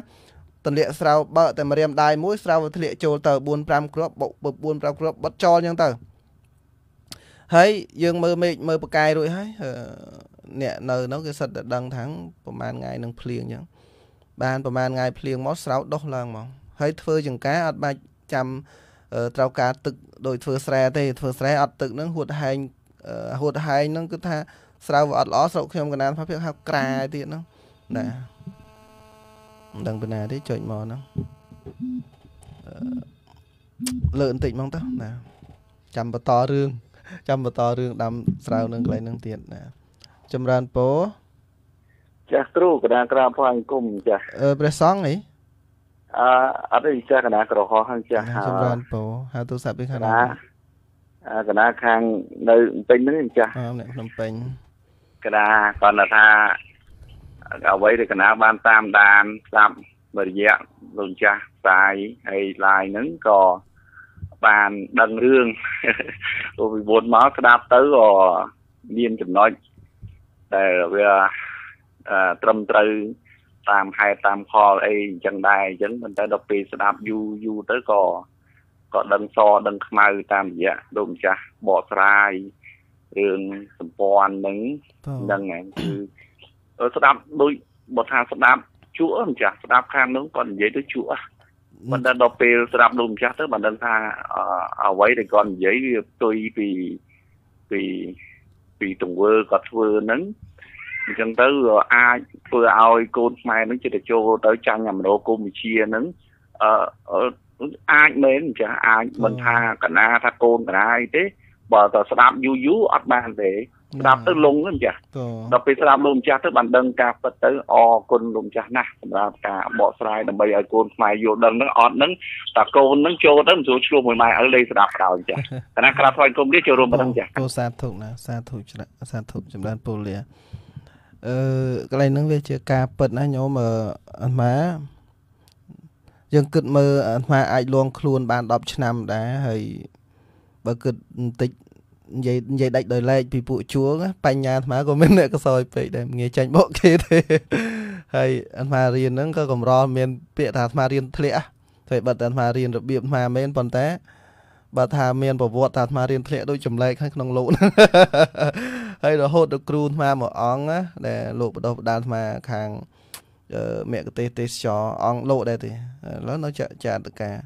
ទន្លាក់ស្រៅបើតែម្រាមដៃមួយស្រៅវាធ្លាក់ចូលទៅ4 5គ្រាប់បុក4 5គ្រាប់បិទចោលអញ្ចឹងទៅហើយយើងមើលមេឃមើលប្រកាយរួចហើយអ្នកនៅនោះគេសិតតែដឹងថាប្រហែលថ្ងៃនឹងភ្លៀងអញ្ចឹងបាន ប្រហែលថ្ងៃភ្លៀងមកស្រោចដុះឡើងមកហើយធ្វើចង្ការអត់បាច់ចាំត្រូវការទឹកដោយធ្វើស្រែទេធ្វើស្រែអត់ទឹកនឹងហួតហែងហួតហែងនឹងគឺថា ស្រោវាអត់ល្អស្រុកខ្ញុំកណានផលភាពហៅក្រាទៀតហ្នឹងណាមិនដឹងពីណាទេចុចមកហ្នឹងលើបន្តិចហ្មងតើណាចាំបន្តរឿងចាំបន្តរឿងដាំស្រាវនឹងកន្លែងនឹងទៀតណាចម្រើនពរ
ចាស់គ្រូកណ្ដាលក្រៅផងអង្គមចាស់
អឺព្រះសង្ឃនេះ
អឺអត់ទេចាស់កណ្ដាលក្រហមហ្នឹងចាស់ចម្រើន
ពរហៅទូរស័ព្ទពីខាងណា
អាកណ្ដាលខាងនៅពេញហ្នឹងចាស់អ្នកភ្នំពេញកណ្ដាលគាត់ថាអ្វីដែលកណ្ដាលបានតាមដានស្ដាប់រយៈលោកចាស់ស្ដាយហើយឡាយហ្នឹងក៏បានដឹងរឿងពីមុនមកស្ដាប់ទៅក៏មានចំណុចដែលវាត្រឹមត្រូវតាមហេតុតាមផលអីអញ្ចឹងដែរអញ្ចឹងប៉ុន្តែដល់ពេលស្ដាប់យូរយូរទៅក៏ក៏ដឹងសដឹងខ្មៅតាមរយៈដូចម្ចាស់បកស្រាយរឿងសម្ព័ន្ធនឹងហ្នឹងឯងគឺស្ដាប់ដូចបើថា ស្ដាប់ជក់ម្ចាស់ស្ដាប់ខាងនោះគាត់និយាយទៅជក់មិនដឹងដល់ពេលស្ដាប់លោកម្ចាស់ទៅមិនដឹងថាអ្វីដែលគាត់និយាយវាផ្ទុយពីពីពីទង្វើគាត់ធ្វើហ្នឹងអញ្ចឹងទៅអាចធ្វើឲ្យកូនខ្មែរហ្នឹងចិត្តចូលទៅចាញ់អាមនោគមវិជ្ជាហ្នឹងអឺអាចមែនចាអាចមិនថាកណា ថាកូនកណាអីទេ បើតើស្ដាប់យូរយូរអត់បានទេស្ដាប់ទៅលងម្ចាស់ដល់ពេលស្ដាប់លោកម្ចាស់ទៅបានដឹងការពិតទៅអរគុណលោកម្ចាស់ណាស់សម្រាប់ការបកស្រាយដើម្បីឲ្យកូនខ្មែរយល់ដឹងហ្នឹងអត់ហ្នឹងតាកូនហ្នឹងចូលទៅមិនស្រួលឆ្លោះមួយម៉ែឪលេងស្ដាប់ដល់ចាស់គណៈក្រាបថ្វាយគុំនេះចូលរួមប៉ុណ្ណឹងចាស់
ពោសាធុណាសាធុច្រើនសាធុចម្រើនពលលាអឺកន្លែងហ្នឹងវាជាការពិតណាញោមអាត្មាយើងគិតមើលអាត្មាអាចលងខ្លួន បាន10ឆ្នាំដែរហើយបើគិតបន្តិចនិយាយនិយាយដាច់ដោយឡែកពីពួកជួងបញ្ញាអាត្មាក៏មានអ្នកកសោយពេកដែរងាយចាញ់បកគេទេហើយអាត្មារៀនហ្នឹងក៏កម្រមានពាក្យថាអាត្មារៀនធ្លាក់តែបើអាត្មារៀនរបៀបអាត្មាមែនប៉ុន្តែបើថាមានប្រវត្តិថាអាត្មារៀនធ្លាក់ដូចចម្លែកក្នុងលោកហើយរហូតដល់គ្រូអាត្មាមួយអង្គដែលលោកបដោះបដាលអាត្មាខាងមគ្គទេសទេសចរអង្គលោកដែរទេឥឡូវនៅចាត់ការ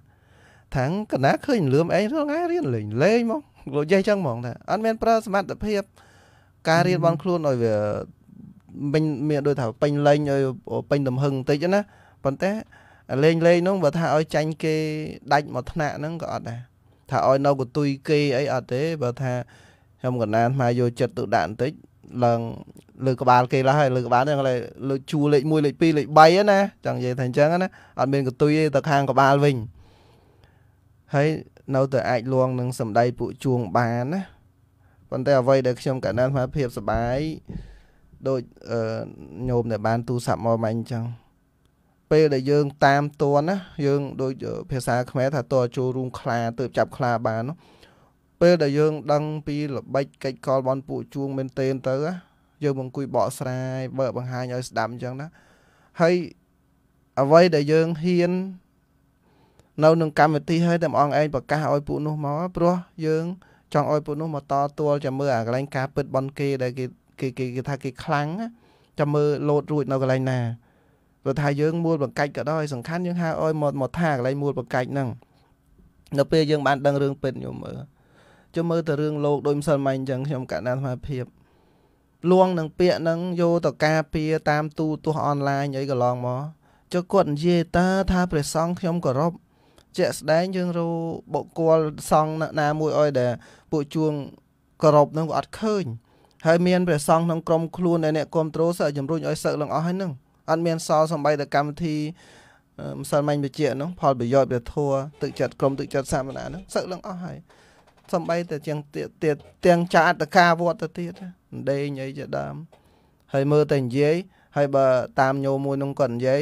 ថាងកណាឃើញលឿមឯងរងឯងរៀនលេងលេងមកលោកយាយចឹងហ្មងថាអត់មានប្រើសមត្ថភាព ការរៀនបនខ្លួនឲ្យវាពេញមានដូចថាពេញលេងឲ្យពេញទំហឹងបន្តិចណាប៉ុន្តែលេងលេងហ្នឹងបើថាឲ្យចាញ់គេដាច់មកថ្នាក់ហ្នឹងក៏អត់ដែរថាឲ្យនៅកន្ទុយគេអីអត់ទេ បើថាខ្ញុំកណ្ដាលមកយកចិត្តទៅដាក់បន្តិចឡើងលើក្បាលគេឡើយហើយលើក្បាលហ្នឹងឡើយលើជួរលេខ1លេខ2លេខ3ណាចង់និយាយថាអញ្ចឹងណាអត់មានកន្ទុយទេទៅខាងក្បាលវិញហើយនៅតែអាចលងនឹងសម្ដីពួកជួងបានណាប៉ុន្តែអ្វីដែលខ្ញុំកណ្ដាលថាភាពសបាយដូចញោមដែលបានទូរស័ព្ទមកមិញអញ្ចឹងពេលដែលយើងតាមតួណាយើងដូចភាសាខ្មែរថាតចូលរួមខ្លាទើបចាប់ខ្លាបានពេលដែលយើងដឹងពីល្បិចកិច្ចកលបនពួកជួងមែនទេទៅយើងមកអង្គុយបកស្រាយ បើបង្ហាញឲ្យស្ដាប់អញ្ចឹងណាហើយអ្វីដែលយើងហ៊ាននៅក្នុងកម្មវិធីហើយតែម្អងឯងប្រកាសឲ្យពួកនោះមកព្រោះយើង ចង់ឲ្យពួកនោះមកតទួលចាំមើលអាកន្លែងការពិតប៉ុនគេដែលគេគេគេថាគេខ្លាំងចាំមើលលោតរួចនៅកន្លែងណាព្រោះថាយើងមួលបង្កាច់ក៏ដោយសំខាន់យើងហៅឲ្យមកមកថាកន្លែងមួលបង្កាច់ហ្នឹងនៅពេលយើងបានដឹងរឿងពិតញោមមើលជុំមើលទៅរឿងលោកដូចម្សិលមិញអញ្ចឹងខ្ញុំកណ្ដាលស្មារភាព លួងនឹងពាក្យនឹងយកទៅការពារ តាមទូទាស់អនឡាញអីកន្លងមកចុះគាត់និយាយតើថាព្រះសង្ឃខ្ញុំគោរពជាក់ស្ដែងយើងរកបុគ្គលសង្ឃណាមួយអោយដែល ពួកជួងគោរពនឹងវាអត់ឃើញហើយមានព្រះសង្ឃក្នុងក្រុមខ្លួនដែលអ្នកគ្រប់គ្រងសើជំរុញឲ្យសឹកឡើងអស់ហើយនឹងអត់មានសល់សំបីតែកម្មវិធីម្សិលមិញបជានោះផលប្រយោជន៍ព្រះធัวទឹកចិត្តក្រុមទឹកចិត្តសាមណានោះសឹកឡើងអស់ហើយសំបីតែជាងទៀតទាំងចាអត្តកាវត្តទៅទៀតដេញអីជាដើមហើយមើលតែនិយាយហើយបើតាមញោមមួយនោះគាត់និយាយ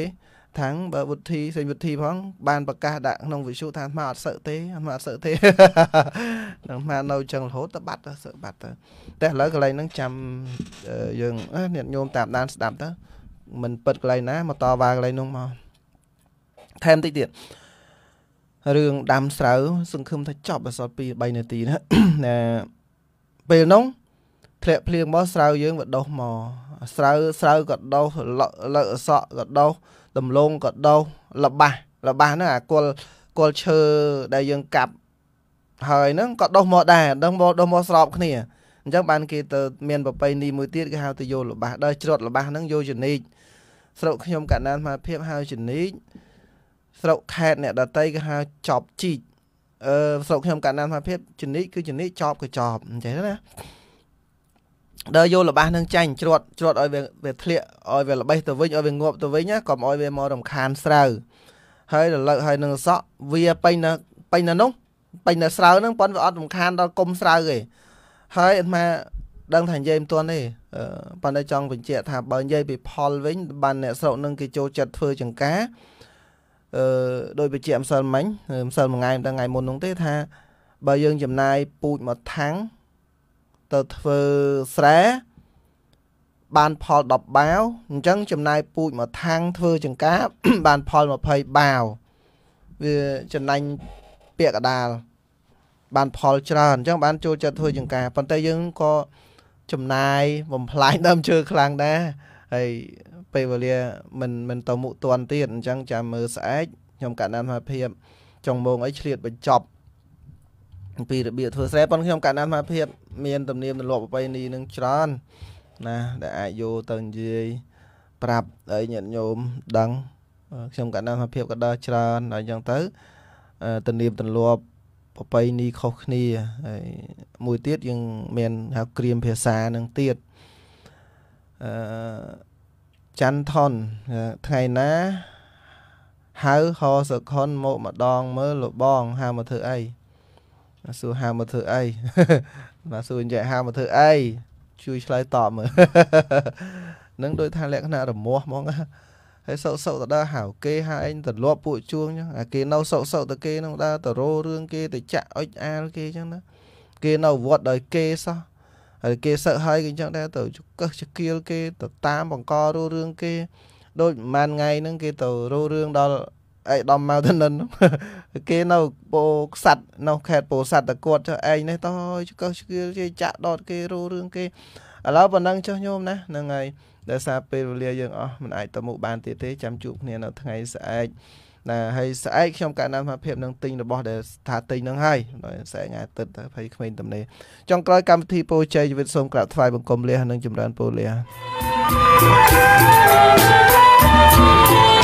ថាងបើវុធីសេងវុធីផងបានប្រកាសដាក់ក្នុងវិទ្យុថាអាត្មាអត់សឹកទេអាត្មាអត់សឹកទេអាត្មានៅចឹងរហូតទៅបាត់ទៅសឹកបាត់ទៅតែឥឡូវកន្លែងហ្នឹងចាំយើងអ្នកញោមតាមដានស្ដាប់ទៅមិនពិតកន្លែងណាមកតវ៉ាកន្លែងនោះមកថែមតិចទៀតរឿងដាំស្រូវ សង្ឃឹមថាចប់អសត2 3នាទីណាពេលនោះធ្លាក់ភ្លៀងមកស្រូវយើងវាដុះមកស្រូវស្រូវក៏ដុះលើកអសក់ក៏ដុះដំឡូងក៏ដោសលបាស់លបាស់ហ្នឹងអាគល់គល់ឈើដែលយើងកាប់ហើយហ្នឹងក៏ដោសមកដែរដោះមកដោះមកស្របគ្នាអញ្ចឹងបានគេទៅមានប្របីនីមួយទៀតគេហៅទៅយកលបាស់ដែរច្រត់លបាស់ហ្នឹងយកជនីកស្រុកខ្ញុំកណ្ដាលមកភាពហៅជនីកស្រុកខេតអ្នកដតីគេហៅចប់ជីកអឺស្រុកខ្ញុំកណ្ដាលមកភាពជនីកគឺជនីកចប់ក៏ចប់អញ្ចឹងណាដើរយកលបាសនឹងចាញ់ជ្រត់ជ្រត់ឲ្យវាវាធ្លាក់ឲ្យវាល្បេះទៅវិញឲ្យវាងាប់ទៅវិញកុំឲ្យវាមករំខានស្រូវហើយរលើកហើយនឹងសក់វាពេញនៅពេញនៅនោះពេញនៅស្រូវហ្នឹងប៉ុនវាអត់រំខានដល់គុំស្រូវទេហើយអាត្មាដឹងថានិយាយមិនទាន់ទេប៉ុន្តែចង់បញ្ជាក់ថាបើនិយាយពីផលវិញបានអ្នកស្រុកនឹងគេចូលចិត្តធ្វើចង្ការអឺដោយបញ្ជាក់ម្សិលមិញម្សិលមួយថ្ងៃមិនដឹងថ្ងៃមុននោះទេថា បើយើងចំណាយពូជមកថាំងទៅធ្វើស្រែបានផល10បាវអញ្ចឹងចំណាយពូជមួយថាំងធ្វើចង្ការ បានផល20បាវវាចំណាញ់ពាក្យកដាលបានផលច្រើនអញ្ចឹងបាន ចូលចិត្តធ្វើចង្ការប៉ុន្តែយើងក៏ចំណាយបំផ្លាញដើមឈើខ្លាំងដែរហើយពេលវេលាមិនមិនទៅមុខតន់ទៀតអញ្ចឹងចាំមើលស្អែកខ្ញុំកណ្ដាលមហាភាពចង់មងអីឆ្លៀតបញ្ចប់ពីរបៀបធ្វើស្រែប៉ុន្តែខ្ញុំកណ្ដាលសមាភិបមានទំនៀមទម្លាប់ប្រពៃណីនឹងច្រើនណាដែលអាចយកទៅនិយាយប្រាប់ឲ្យញាតិញោមដឹងខ្ញុំកណ្ដាលសមាភិបក៏ដើរច្រើនហើយអញ្ចឹងទៅទំនៀមទម្លាប់ប្រពៃណីខុសគ្នាហើយមួយទៀតយើងមានហៅក្រៀមភាសានឹងទៀតអឺច័ន្ទថនថ្ងៃណាហៅហោសខុនមកម្ដង មើលលបងហៅមកធ្វើអីបាទសួរហៅមកធ្វើអីបាទសួរនិយាយហៅមកធ្វើអីជួយឆ្លើយតបមើលនឹងដូចថាលក្ខណៈរមាស់ហ្មងហើយសោកសោកទៅដើរហៅគេហៅឯងទៅលប់ពួកជួងចឹងអាគេនៅសោកសោកទៅគេនឹងដើរទៅរោរឿងគេទៅចាក់អុចអាលគេចឹងណាគេនៅវត្តដោយគេសោះហើយគេសឹកហើយគេចឹងដែរទៅចកឹះចកៀលគេទៅតាមបង្ករោរឿងគេដូចប្រហែលថ្ងៃហ្នឹងគេទៅរោរឿងដល់អេដាមម៉ៅទៅនិនគេនៅពោខ្សាត់នៅខេតពោខ្សាត់តែគាត់ចុះឯងនេះតោះកោះស្គៀលជាចាក់ដតគេរੂរឿងគេឥឡូវប៉ុណ្ណឹងចុះញោមណាហ្នឹងហើយដោយសារពេលវេលាយើងអស់មិនអាចទៅមុខបានទៀតទេចាំជួបគ្នានៅថ្ងៃស្អែកណាហើយស្អែកខ្ញុំកណ្ដាលសមភាពនឹងទិញរបស់ដែលថាទិញនឹងហើយដោយស្អែកថ្ងៃអាទិត្យទៅភ័យក្មេងទំនេរចុងក្រោយកម្មវិធីពោជ័យជីវិតសូមក្រាបថ្វាយបង្គំលះនិងចម្រើនពរលះ